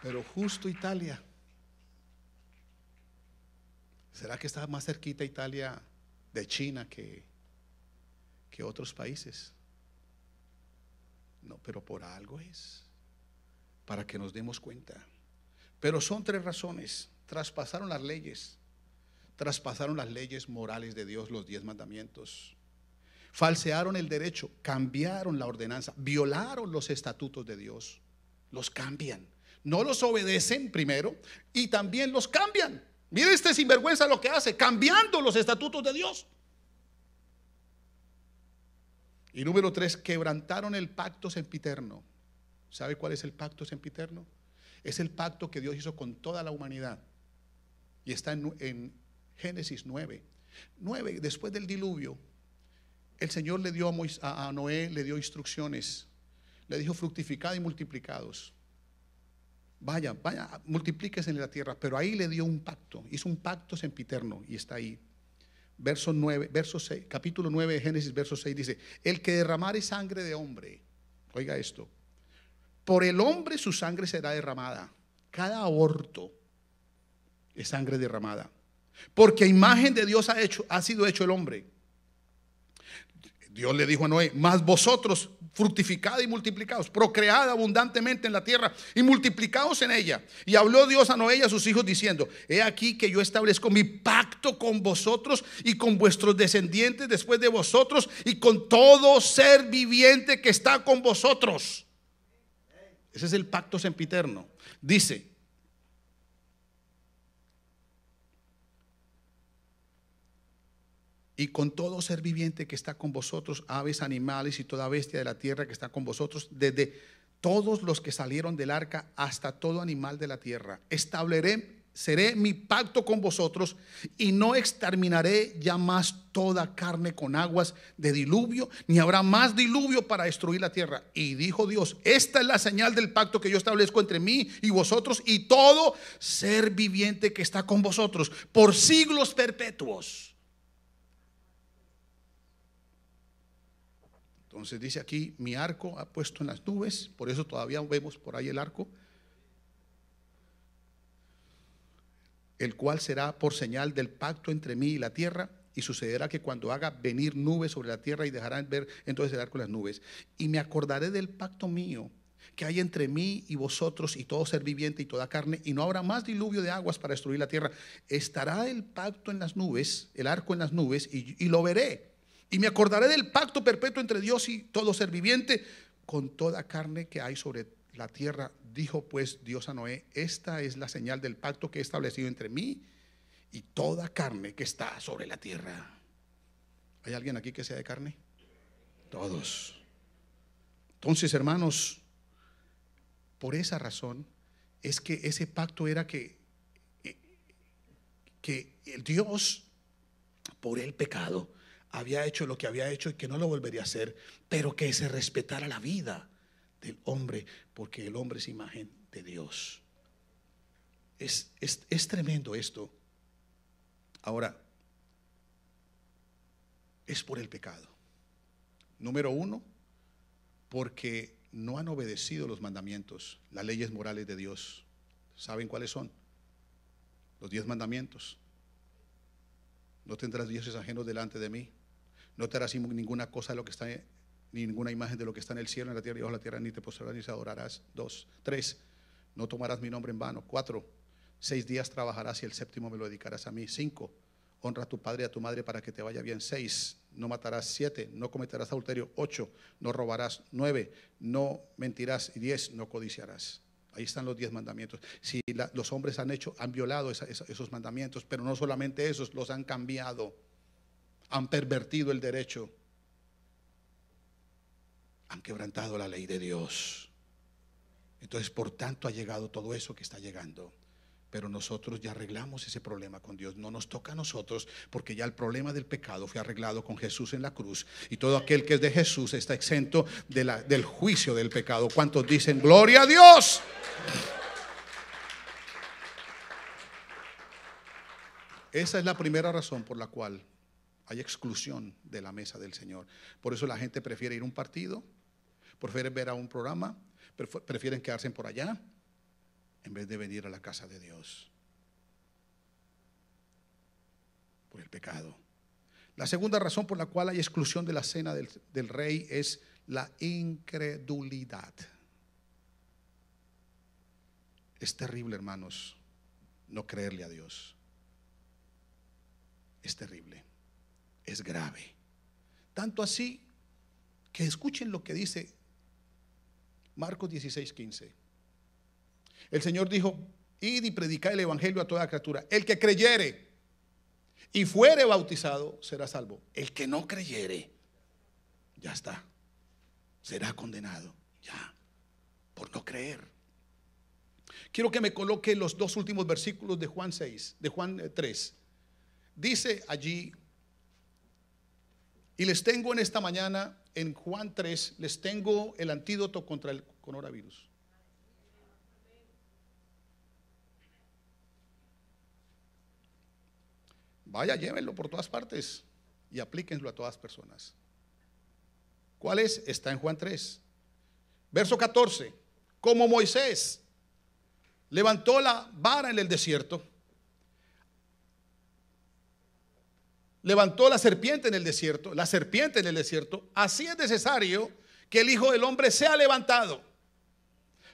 Pero justo Italia. ¿Será que está más cerquita Italia de China que, que otros países? No, pero por algo es. Para que nos demos cuenta. Pero son tres razones. Traspasaron las leyes. Traspasaron las leyes morales de Dios, los diez mandamientos. Falsearon el derecho, cambiaron la ordenanza, violaron los estatutos de Dios. Los cambian no los obedecen primero y también los cambian. Mire este sinvergüenza lo que hace, cambiando los estatutos de Dios. Y número tres, quebrantaron el pacto sempiterno. ¿Sabe cuál es el pacto sempiterno? Es el pacto que Dios hizo con toda la humanidad. Y está en, Génesis 9. 9, después del diluvio, el Señor le dio a, Noé, le dio instrucciones. Le dijo fructificado y multiplicados vaya, vaya, multiplíquese en la tierra. Pero ahí le dio un pacto, hizo un pacto sempiterno y está ahí. Verso 9, verso 6, capítulo 9 de Génesis, verso 6 dice, el que derramare sangre de hombre, oiga esto, por el hombre su sangre será derramada. Cada aborto es sangre derramada. Porque imagen de Dios ha, hecho, ha sido hecho el hombre. Dios le dijo a Noé, más vosotros fructificad y multiplicaos, procread abundantemente en la tierra y multiplicaos en ella. Y habló Dios a Noé y a sus hijos diciendo, he aquí que yo establezco mi pacto con vosotros y con vuestros descendientes después de vosotros y con todo ser viviente que está con vosotros. Ese es el pacto sempiterno. Dice, y con todo ser viviente que está con vosotros, aves, animales y toda bestia de la tierra que está con vosotros, desde todos los que salieron del arca hasta todo animal de la tierra. Estableceré seré mi pacto con vosotros y no exterminaré ya más toda carne con aguas de diluvio, ni habrá más diluvio para destruir la tierra. Y dijo Dios, esta es la señal del pacto que yo establezco entre mí y vosotros y todo ser viviente que está con vosotros por siglos perpetuos. Entonces dice aquí, mi arco ha puesto en las nubes, por eso todavía vemos por ahí el arco, el cual será por señal del pacto entre mí y la tierra, y sucederá que cuando haga venir nubes sobre la tierra y dejarán ver entonces el arco en las nubes, y me acordaré del pacto mío que hay entre mí y vosotros y todo ser viviente y toda carne, y no habrá más diluvio de aguas para destruir la tierra. Estará el pacto en las nubes, el arco en las nubes, y, y lo veré y me acordaré del pacto perpetuo entre Dios y todo ser viviente, con toda carne que hay sobre la tierra. Dijo pues Dios a Noé, esta es la señal del pacto que he establecido entre mí y toda carne que está sobre la tierra. ¿Hay alguien aquí que sea de carne? Todos. Entonces, hermanos, por esa razón es que ese pacto era que, eh, que el Dios, por el pecado, había hecho lo que había hecho y que no lo volvería a hacer, pero que se respetara la vida del hombre, porque el hombre es imagen de Dios. Es, es tremendo esto. Ahora, es por el pecado. Número uno, porque no han obedecido los mandamientos, las leyes morales de Dios. ¿Saben cuáles son? Los diez mandamientos. No tendrás dioses ajenos delante de mí. No te harás ninguna cosa de lo que está, ni ninguna imagen de lo que está en el cielo, en la tierra y bajo la tierra, ni te postrarás ni se adorarás. Dos. Tres. No tomarás mi nombre en vano. Cuatro. Seis días trabajarás y el séptimo me lo dedicarás a mí. Cinco. Honra a tu padre y a tu madre para que te vaya bien. Seis. No matarás. Siete. No cometerás adulterio. Ocho. No robarás. Nueve. No mentirás. Y diez. No codiciarás. Ahí están los diez mandamientos. Si los hombres han hecho, han violado esos mandamientos, pero no solamente esos, los han cambiado han pervertido el derecho, han quebrantado la ley de Dios. Entonces, por tanto, ha llegado todo eso que está llegando. Pero nosotros ya arreglamos ese problema con Dios. No nos toca a nosotros porque ya el problema del pecado fue arreglado con Jesús en la cruz. Y todo aquel que es de Jesús está exento del juicio del pecado. ¿Cuántos dicen, gloria a Dios? Esa es la primera razón por la cual hay exclusión de la mesa del Señor. Por eso la gente prefiere ir a un partido, Prefiere ver a un programa, prefieren quedarse por allá en vez de venir a la casa de Dios. Por el pecado. La segunda razón por la cual hay exclusión de la cena del, del rey es la incredulidad. Es terrible, hermanos, no creerle a Dios. Es terrible es grave. Tanto así que escuchen lo que dice Marcos 16, 15. El Señor dijo, id y predicad el Evangelio a toda criatura. El que creyere y fuere bautizado será salvo. El que no creyere, ya está. Será condenado, ya, por no creer. Quiero que me coloque los dos últimos versículos de Juan 6, de Juan 3. Eh, dice allí y les tengo en esta mañana, en Juan 3, les tengo el antídoto contra el coronavirus. Vaya, llévenlo por todas partes y aplíquenlo a todas personas. ¿Cuál es? Está en Juan 3. Verso 14. Como Moisés levantó la vara en el desierto levantó la serpiente en el desierto, la serpiente en el desierto, así es necesario que el Hijo del Hombre sea levantado,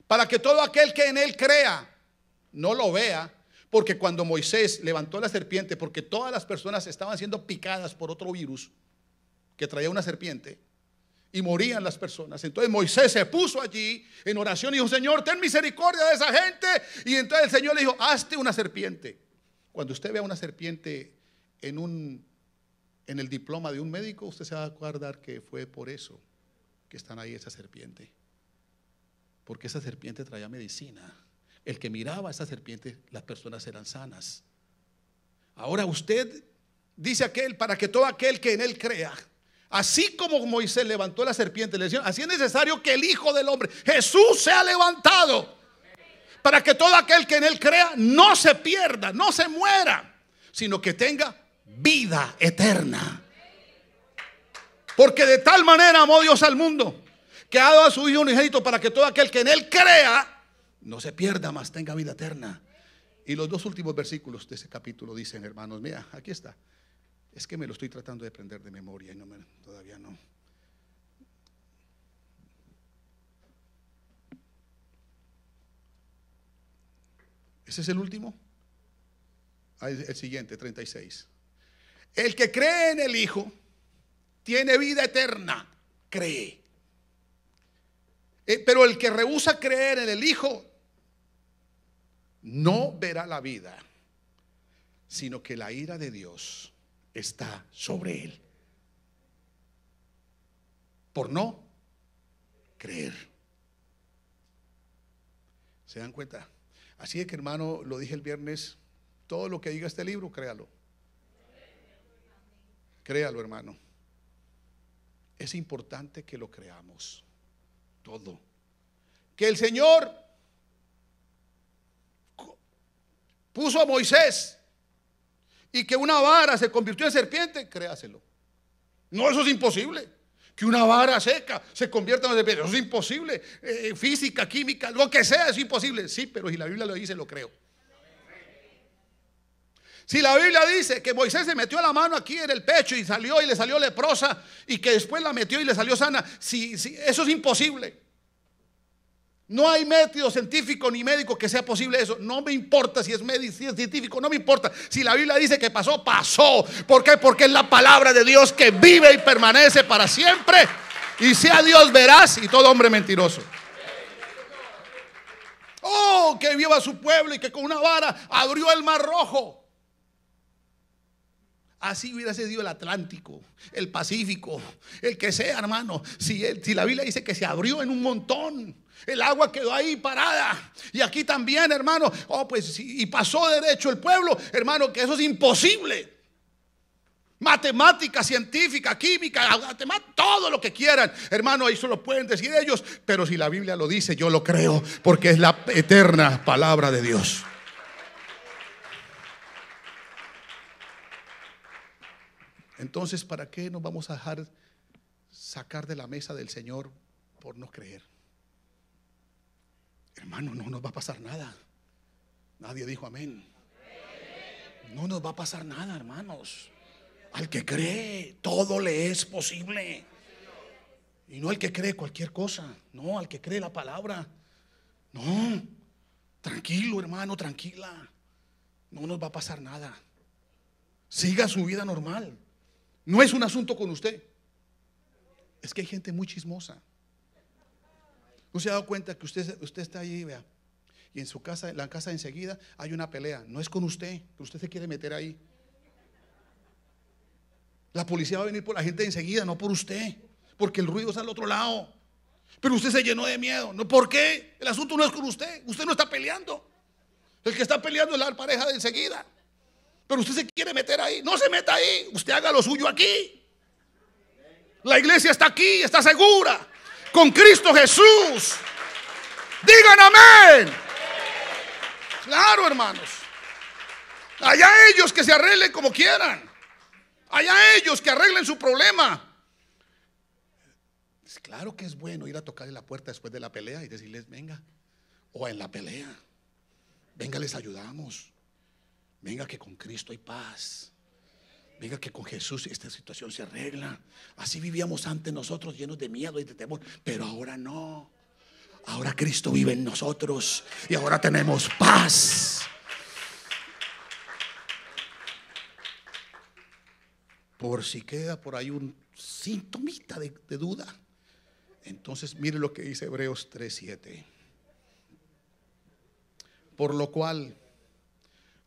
para que todo aquel que en él crea, no lo vea, porque cuando Moisés levantó la serpiente, porque todas las personas estaban siendo picadas por otro virus que traía una serpiente, y morían las personas. Entonces Moisés se puso allí en oración y dijo, Señor, ten misericordia de esa gente. Y entonces el Señor le dijo, hazte una serpiente. Cuando usted vea una serpiente en un en el diploma de un médico, usted se va a acordar que fue por eso que están ahí esa serpiente. Porque esa serpiente traía medicina. El que miraba a esa serpiente, las personas eran sanas. Ahora usted dice aquel, para que todo aquel que en él crea, así como Moisés levantó la serpiente, le decían, así es necesario que el Hijo del Hombre, Jesús, sea levantado. Para que todo aquel que en él crea no se pierda, no se muera, sino que tenga vida eterna. Porque de tal manera amó Dios al mundo que ha dado a su Hijo unigénito para que todo aquel que en Él crea no se pierda, más tenga vida eterna. Y los dos últimos versículos de ese capítulo dicen, hermanos, mira, aquí está. Es que me lo estoy tratando de aprender de memoria y no todavía no. ¿Ese es el último? Ah, el siguiente, 36. El que cree en el Hijo tiene vida eterna, cree. Eh, pero el que rehúsa creer en el Hijo no verá la vida, sino que la ira de Dios está sobre él. Por no creer. ¿Se dan cuenta? Así es que hermano, lo dije el viernes, todo lo que diga este libro, créalo. Créalo, hermano. Es importante que lo creamos. Todo. Que el Señor puso a Moisés y que una vara se convirtió en serpiente, créaselo. No, eso es imposible. Que una vara seca se convierta en serpiente, eso es imposible. Eh, eh, física, química, lo que sea, es imposible. Sí, pero si la Biblia lo dice, lo creo. Si la Biblia dice que Moisés se metió la mano aquí en el pecho y salió y le salió leprosa y que después la metió y le salió sana, si, si, eso es imposible. No hay método científico ni médico que sea posible eso. No me importa si es médico, si es científico, no me importa. Si la Biblia dice que pasó, pasó. ¿Por qué? Porque es la palabra de Dios que vive y permanece para siempre. Y sea Dios veraz y todo hombre mentiroso. Oh, que viva su pueblo y que con una vara abrió el mar rojo. Así hubiera sido el Atlántico, el Pacífico, el que sea, hermano. Si, si la Biblia dice que se abrió en un montón, el agua quedó ahí parada. Y aquí también, hermano. Oh, pues y pasó derecho el pueblo, hermano, que eso es imposible. Matemática, científica, química, todo lo que quieran, hermano, Ahí lo pueden decir ellos. Pero si la Biblia lo dice, yo lo creo, porque es la eterna palabra de Dios. Entonces, ¿para qué nos vamos a dejar sacar de la mesa del Señor por no creer? Hermano, no nos va a pasar nada. Nadie dijo amén. No nos va a pasar nada, hermanos. Al que cree, todo le es posible. Y no al que cree cualquier cosa, no, al que cree la palabra. No, tranquilo hermano, tranquila. No nos va a pasar nada. Siga su vida normal. No es un asunto con usted. Es que hay gente muy chismosa. ¿No se ha dado cuenta que usted, usted está ahí, vea? Y en su casa, en la casa enseguida, hay una pelea. No es con usted, pero usted se quiere meter ahí. La policía va a venir por la gente enseguida, no por usted. Porque el ruido está al otro lado. Pero usted se llenó de miedo. ¿No? ¿Por qué? El asunto no es con usted. Usted no está peleando. El que está peleando es la pareja de enseguida. Pero usted se quiere meter ahí. No se meta ahí. Usted haga lo suyo aquí. La iglesia está aquí, está segura. Con Cristo Jesús. Digan amén. Claro, hermanos. Allá ellos que se arreglen como quieran. Allá ellos que arreglen su problema. Claro que es bueno ir a tocarle la puerta después de la pelea y decirles, venga, o en la pelea, venga, les ayudamos. Venga que con Cristo hay paz. Venga que con Jesús esta situación se arregla. Así vivíamos antes nosotros llenos de miedo y de temor, pero ahora no. Ahora Cristo vive en nosotros y ahora tenemos paz. Por si queda por ahí un sintomita de, duda. Entonces mire lo que dice Hebreos 3.7. Por lo cual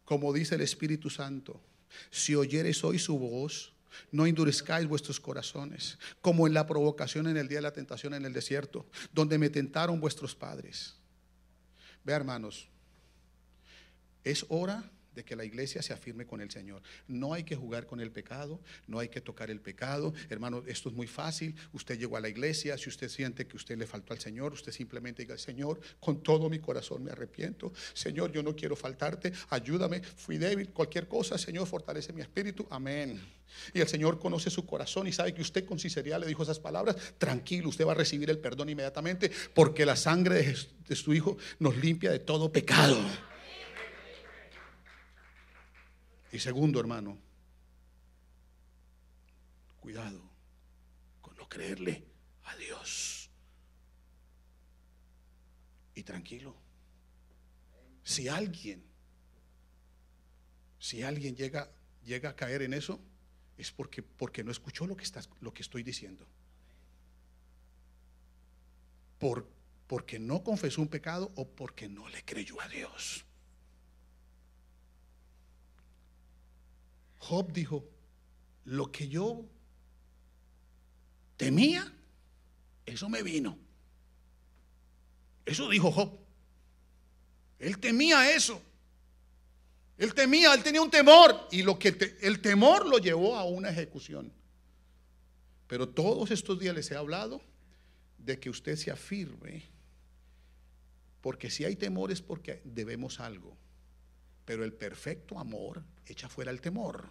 como dice el Espíritu Santo, si oyereis hoy su voz, no endurezcáis vuestros corazones, como en la provocación en el día de la tentación en el desierto, donde me tentaron vuestros padres. Vea, hermanos, es hora de que la iglesia se afirme con el Señor. No hay que jugar con el pecado, no hay que tocar el pecado. Hermano, esto es muy fácil. Usted llegó a la iglesia, si usted siente que usted le faltó al Señor, usted simplemente diga, Señor, con todo mi corazón me arrepiento. Señor, yo no quiero faltarte, ayúdame, fui débil, cualquier cosa, Señor, fortalece mi espíritu. Amén. Y el Señor conoce su corazón y sabe que usted con sinceridad le dijo esas palabras, tranquilo, usted va a recibir el perdón inmediatamente porque la sangre de, su Hijo nos limpia de todo pecado. Y segundo, hermano, cuidado con no creerle a Dios. Y tranquilo. Si alguien, si alguien llega, llega a caer en eso, es porque, porque no escuchó lo que, lo que estoy diciendo. Por, porque no confesó un pecado o porque no le creyó a Dios. Job dijo, lo que yo temía, eso me vino. Eso dijo Job. Él temía eso. Él temía, él tenía un temor y lo que el temor lo llevó a una ejecución. Pero todos estos días les he hablado de que usted se afirme, porque si hay temor es porque debemos algo. Pero el perfecto amor echa fuera el temor.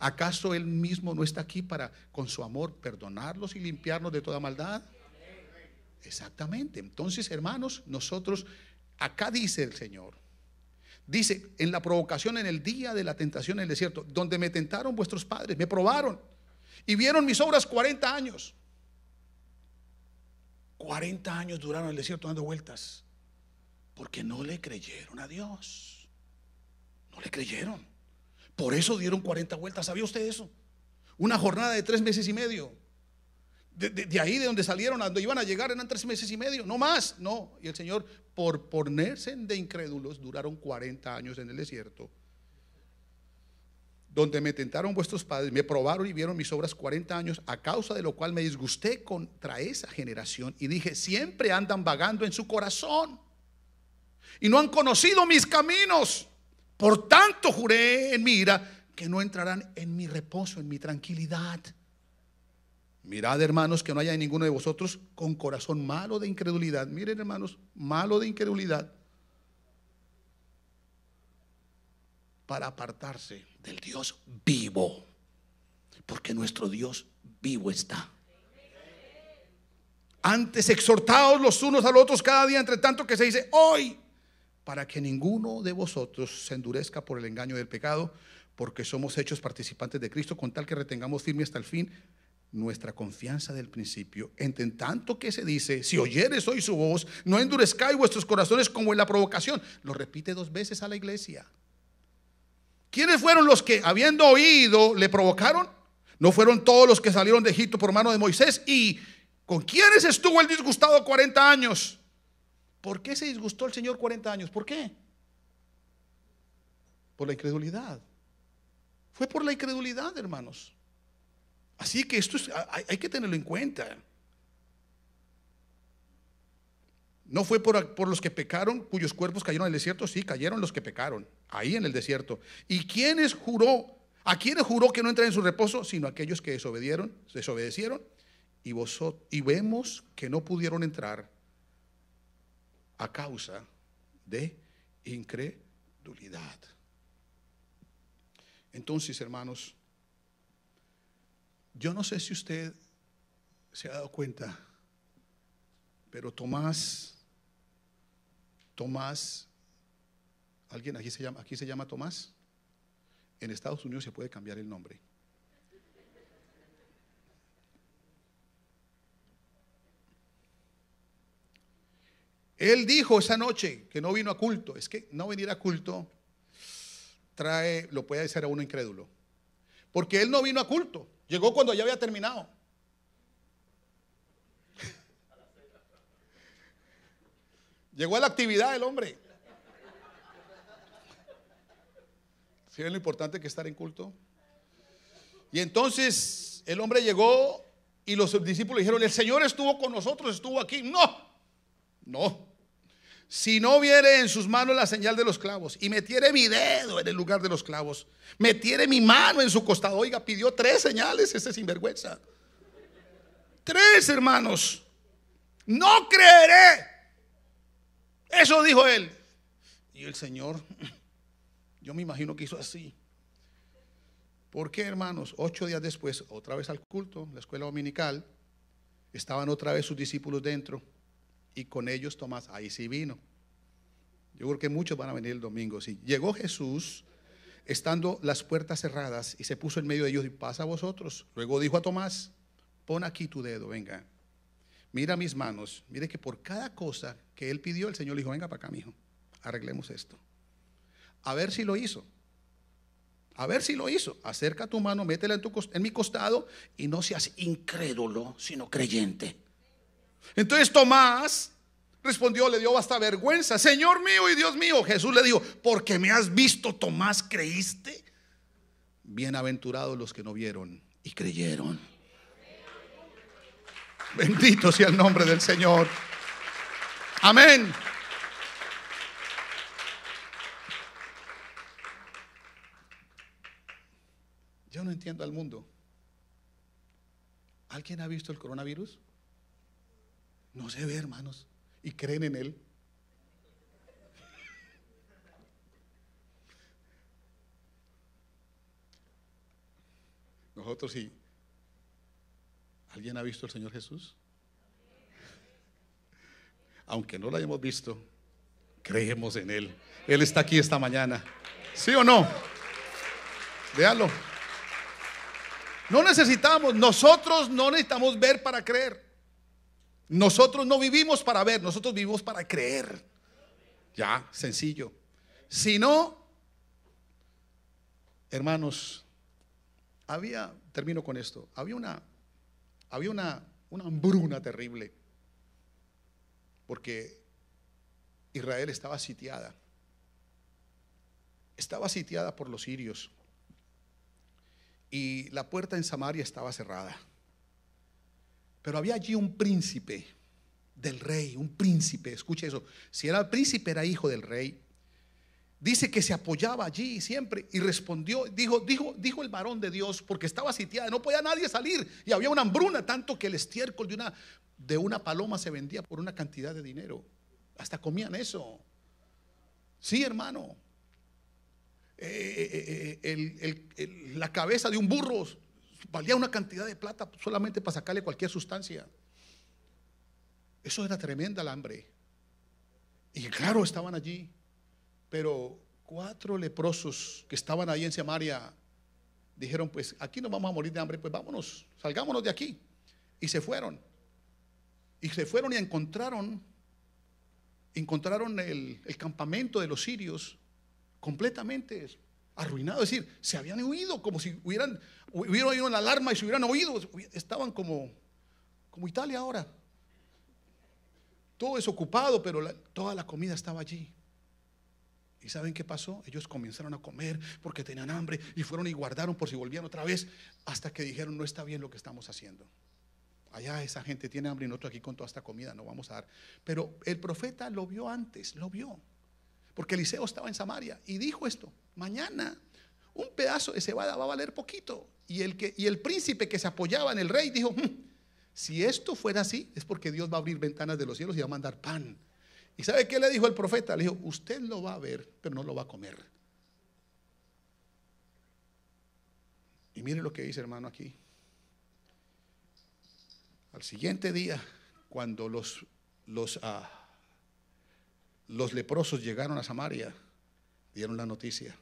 ¿Acaso Él mismo no está aquí para, con su amor, perdonarlos y limpiarnos de toda maldad? Exactamente. Entonces, hermanos, nosotros, acá dice el Señor, dice, en la provocación, en el día de la tentación en el desierto, donde me tentaron vuestros padres, me probaron y vieron mis obras 40 años. 40 años duraron en el desierto dando vueltas porque no le creyeron a Dios le creyeron. Por eso dieron 40 vueltas. ¿Sabía usted eso? Una jornada de tres meses y medio. De, ahí de donde salieron, a donde iban a llegar, eran tres meses y medio, no más, no. Y el Señor, por ponerse de incrédulos, duraron 40 años en el desierto, donde me tentaron vuestros padres, me probaron y vieron mis obras 40 años, a causa de lo cual me disgusté contra esa generación y dije, siempre andan vagando en su corazón y no han conocido mis caminos. Por tanto juré en mi ira que no entrarán en mi reposo, en mi tranquilidad. Mirad, hermanos, que no haya ninguno de vosotros con corazón malo de incredulidad. Miren, hermanos, malo de incredulidad. Para apartarse del Dios vivo. Porque nuestro Dios vivo está. Antes exhortaos los unos a los otros cada día, entre tanto que se dice hoy para que ninguno de vosotros se endurezca por el engaño del pecado, porque somos hechos participantes de Cristo, con tal que retengamos firme hasta el fin nuestra confianza del principio. En tanto que se dice, si oyeres hoy su voz, no endurezcáis vuestros corazones como en la provocación. Lo repite dos veces a la iglesia. ¿Quiénes fueron los que, habiendo oído, le provocaron? ¿No fueron todos los que salieron de Egipto por mano de Moisés? ¿Y con quiénes estuvo el disgustado 40 años? ¿Por qué se disgustó el Señor 40 años? ¿Por qué? Por la incredulidad. Fue por la incredulidad, hermanos. Así que esto hay, que tenerlo en cuenta. No fue por, por los que pecaron, cuyos cuerpos cayeron en el desierto, sí, cayeron los que pecaron, ahí en el desierto. ¿Y quiénes juró? ¿A quiénes juró que no entraran en su reposo? Sino aquellos que desobedieron, desobedecieron, y, y vemos que no pudieron entrar a causa de incredulidad. Entonces, hermanos, yo no sé si usted se ha dado cuenta, pero Tomás, Tomás, ¿alguien aquí se llama, aquí se llama Tomás? En Estados Unidos se puede cambiar el nombre. Él dijo esa noche que no vino a culto. Es que no venir a culto trae, lo puede decir a uno incrédulo. Porque él no vino a culto. Llegó cuando ya había terminado. Llegó a la actividad el hombre. ¿Sí lo importante que estar en culto? Y entonces el hombre llegó y los discípulos dijeron, el Señor estuvo con nosotros, estuvo aquí. No, no si no viere en sus manos la señal de los clavos y metiere mi dedo en el lugar de los clavos, metiere mi mano en su costado, oiga, pidió tres señales ese sinvergüenza. Tres hermanos, no creeré. Eso dijo él. Y el Señor, yo me imagino que hizo así. ¿Por qué, hermanos? Ocho días después, otra vez al culto, la escuela dominical, estaban otra vez sus discípulos dentro y con ellos Tomás. Ahí sí vino. Yo creo que muchos van a venir el domingo. Si llegó Jesús estando las puertas cerradas y se puso en medio de ellos y pasa a vosotros. Luego dijo a Tomás, pon aquí tu dedo, venga. Mira mis manos. Mire que por cada cosa que él pidió, el Señor le dijo, venga para acá, hijo, arreglemos esto. A ver si lo hizo. A ver si lo hizo. Acerca tu mano, métela tu, en mi costado y no seas incrédulo, sino creyente. Entonces Tomás respondió, le dio basta vergüenza, Señor mío y Dios mío. Jesús le dijo, porque me has visto, Tomás, creíste. Bienaventurados los que no vieron y creyeron. Bendito sea el nombre del Señor. Amén. Yo no entiendo al mundo. ¿Alguien ha visto el coronavirus? No se ve, hermanos. Y creen en Él. Nosotros sí. ¿Alguien ha visto al Señor Jesús? Aunque no lo hayamos visto, creemos en Él. Él está aquí esta mañana. ¿Sí o no? Véalo. No necesitamos, nosotros no necesitamos ver para creer. Nosotros no vivimos para ver, nosotros vivimos para creer. Ya, sencillo. Si no, hermanos, había, termino con esto, había una, había una, una hambruna terrible, porque Israel estaba sitiada, estaba sitiada por los sirios y la puerta en Samaria estaba cerrada. Pero había allí un príncipe del rey, un príncipe, escuche eso. Si era príncipe, era hijo del rey. Dice que se apoyaba allí siempre y respondió, dijo, dijo, dijo el varón de Dios, porque estaba sitiada, no podía nadie salir y había una hambruna, tanto que el estiércol de una, de una paloma se vendía por una cantidad de dinero. Hasta comían eso. Sí, hermano. Eh, eh, eh, la cabeza de un burro valía una cantidad de plata solamente para sacarle cualquier sustancia. Eso era tremenda el hambre. Y claro, estaban allí, pero cuatro leprosos que estaban ahí en Samaria dijeron, pues aquí nos vamos a morir de hambre, pues vámonos, salgámonos de aquí. Y se fueron. Y se fueron y encontraron, encontraron el, el campamento de los sirios completamente arruinado. Es decir, se habían huido como si hubieran, hubieran oído la alarma y se hubieran oído. Estaban como, como Italia ahora. Todo desocupado, pero toda la comida estaba allí. ¿Y saben qué pasó? Ellos comenzaron a comer porque tenían hambre y fueron y guardaron por si volvían otra vez hasta que dijeron, no está bien lo que estamos haciendo. Allá esa gente tiene hambre y nosotros aquí con toda esta comida no vamos a dar. Pero el profeta lo vio antes, lo vio porque Eliseo estaba en Samaria y dijo esto, mañana un pedazo de cebada va a valer poquito. Y el, que, y el príncipe que se apoyaba en el rey dijo, hmm, si esto fuera así, es porque Dios va a abrir ventanas de los cielos y va a mandar pan. ¿Y sabe qué le dijo el profeta? Le dijo, usted lo va a ver, pero no lo va a comer. Y mire lo que dice hermano aquí. Al siguiente día, cuando los, los ah, los leprosos llegaron a Samaria, dieron la noticia.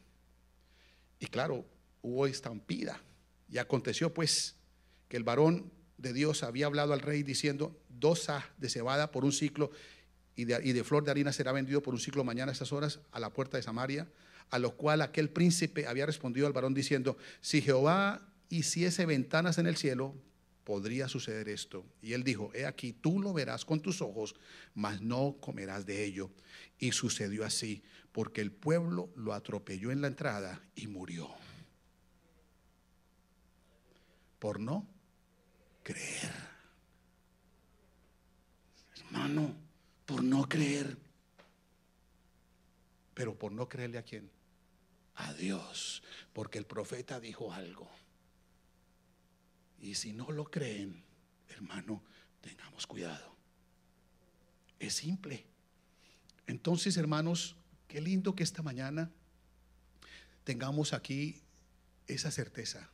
Y claro, hubo estampida. Y aconteció pues que el varón de Dios había hablado al rey diciendo, dos de cebada por un ciclo y de, y de, flor de harina será vendido por un ciclo mañana a estas horas a la puerta de Samaria, a lo cual aquel príncipe había respondido al varón diciendo, si Jehová hiciese ventanas en el cielo, podría suceder esto. Y él dijo, he aquí, tú lo verás con tus ojos, mas no comerás de ello. Y sucedió así, porque el pueblo lo atropelló en la entrada y murió. Por no creer. Hermano, por no creer. Pero por no creerle a quién? A Dios. Porque el profeta dijo algo. Y si no lo creen, hermano, tengamos cuidado. Es simple. Entonces, hermanos, qué lindo que esta mañana tengamos aquí esa certeza.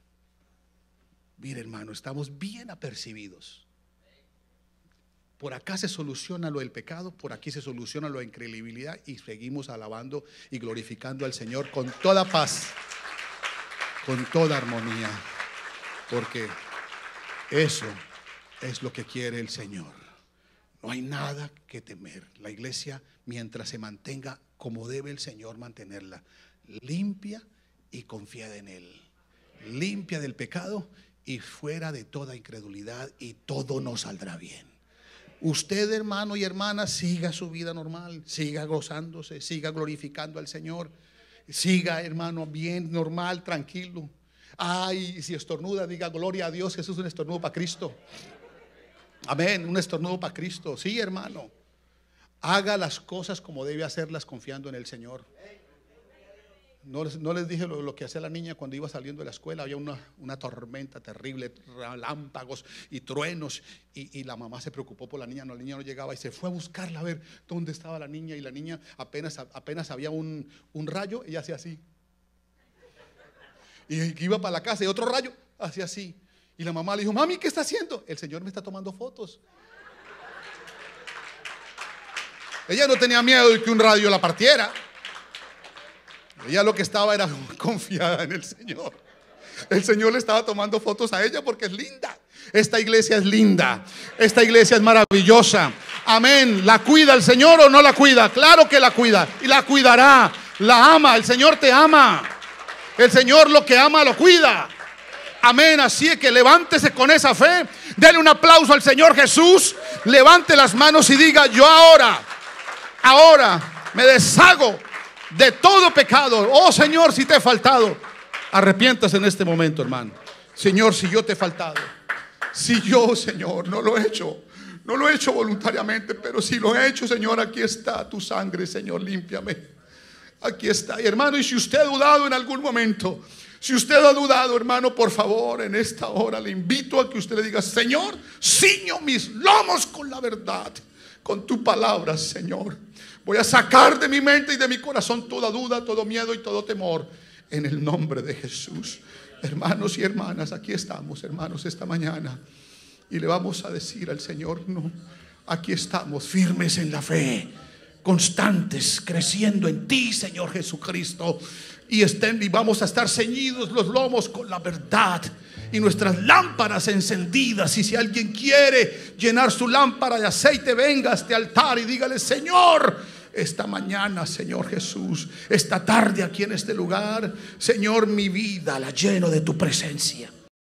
Mire, hermano, estamos bien apercibidos. Por acá se soluciona lo del pecado, por aquí se soluciona lo de incredibilidad y seguimos alabando y glorificando al Señor con toda paz, con toda armonía, porque eso es lo que quiere el Señor. No hay nada que temer. La iglesia, mientras se mantenga como debe el Señor mantenerla, limpia y confiada en Él. Limpia del pecado y fuera de toda incredulidad y todo nos saldrá bien. Usted, hermano y hermana, siga su vida normal, siga gozándose, siga glorificando al Señor, siga, hermano, bien, normal, tranquilo. Ay, si estornuda, diga gloria a Dios, Jesús es un estornudo para Cristo. Amén, un estornudo para Cristo. Sí, hermano. Haga las cosas como debe hacerlas confiando en el Señor. No les, dije lo, que hacía la niña cuando iba saliendo de la escuela. Había una, tormenta terrible, relámpagos y truenos. Y, la mamá se preocupó por la niña. No, la niña no llegaba y se fue a buscarla a ver dónde estaba la niña. Y la niña apenas, apenas había un, un rayo. y hacía así. Y iba para la casa y otro rayo hacía así. Y la mamá le dijo, mami, ¿qué está haciendo? El Señor me está tomando fotos. Ella no tenía miedo de que un radio la partiera. Ella lo que estaba era confiada en el Señor. El Señor le estaba tomando fotos a ella porque es linda. Esta iglesia es linda. Esta iglesia es maravillosa. Amén. ¿La cuida el Señor o no la cuida? Claro que la cuida. Y la cuidará. La ama. El Señor te ama. El Señor lo que ama lo cuida. Amén. Así es que levántese con esa fe. Dele un aplauso al Señor Jesús. Levante las manos y diga, yo ahora, ahora me deshago de todo pecado. Oh Señor, si te he faltado, arrepientas en este momento, hermano. Señor, si yo te he faltado. Si yo, Señor, no lo he hecho. No lo he hecho voluntariamente, pero si lo he hecho, Señor, aquí está tu sangre, Señor, límpiame. Aquí está. hermano, y si usted ha dudado en algún momento, si usted ha dudado, hermano, por favor, en esta hora le invito a que usted le diga, Señor, ciño mis lomos con la verdad, con tu palabra, Señor. Voy a sacar de mi mente y de mi corazón toda duda, todo miedo y todo temor, en el nombre de Jesús. Hermanos y hermanas, aquí estamos, hermanos, esta mañana. Y le vamos a decir al Señor, no, aquí estamos, firmes en la fe constantes, creciendo en ti, Señor Jesucristo. Y, estén, y vamos a estar ceñidos los lomos con la verdad y nuestras lámparas encendidas. Y si alguien quiere llenar su lámpara de aceite, venga a este altar y dígale, Señor, esta mañana, Señor Jesús, esta tarde aquí en este lugar, Señor, mi vida la lleno de tu presencia.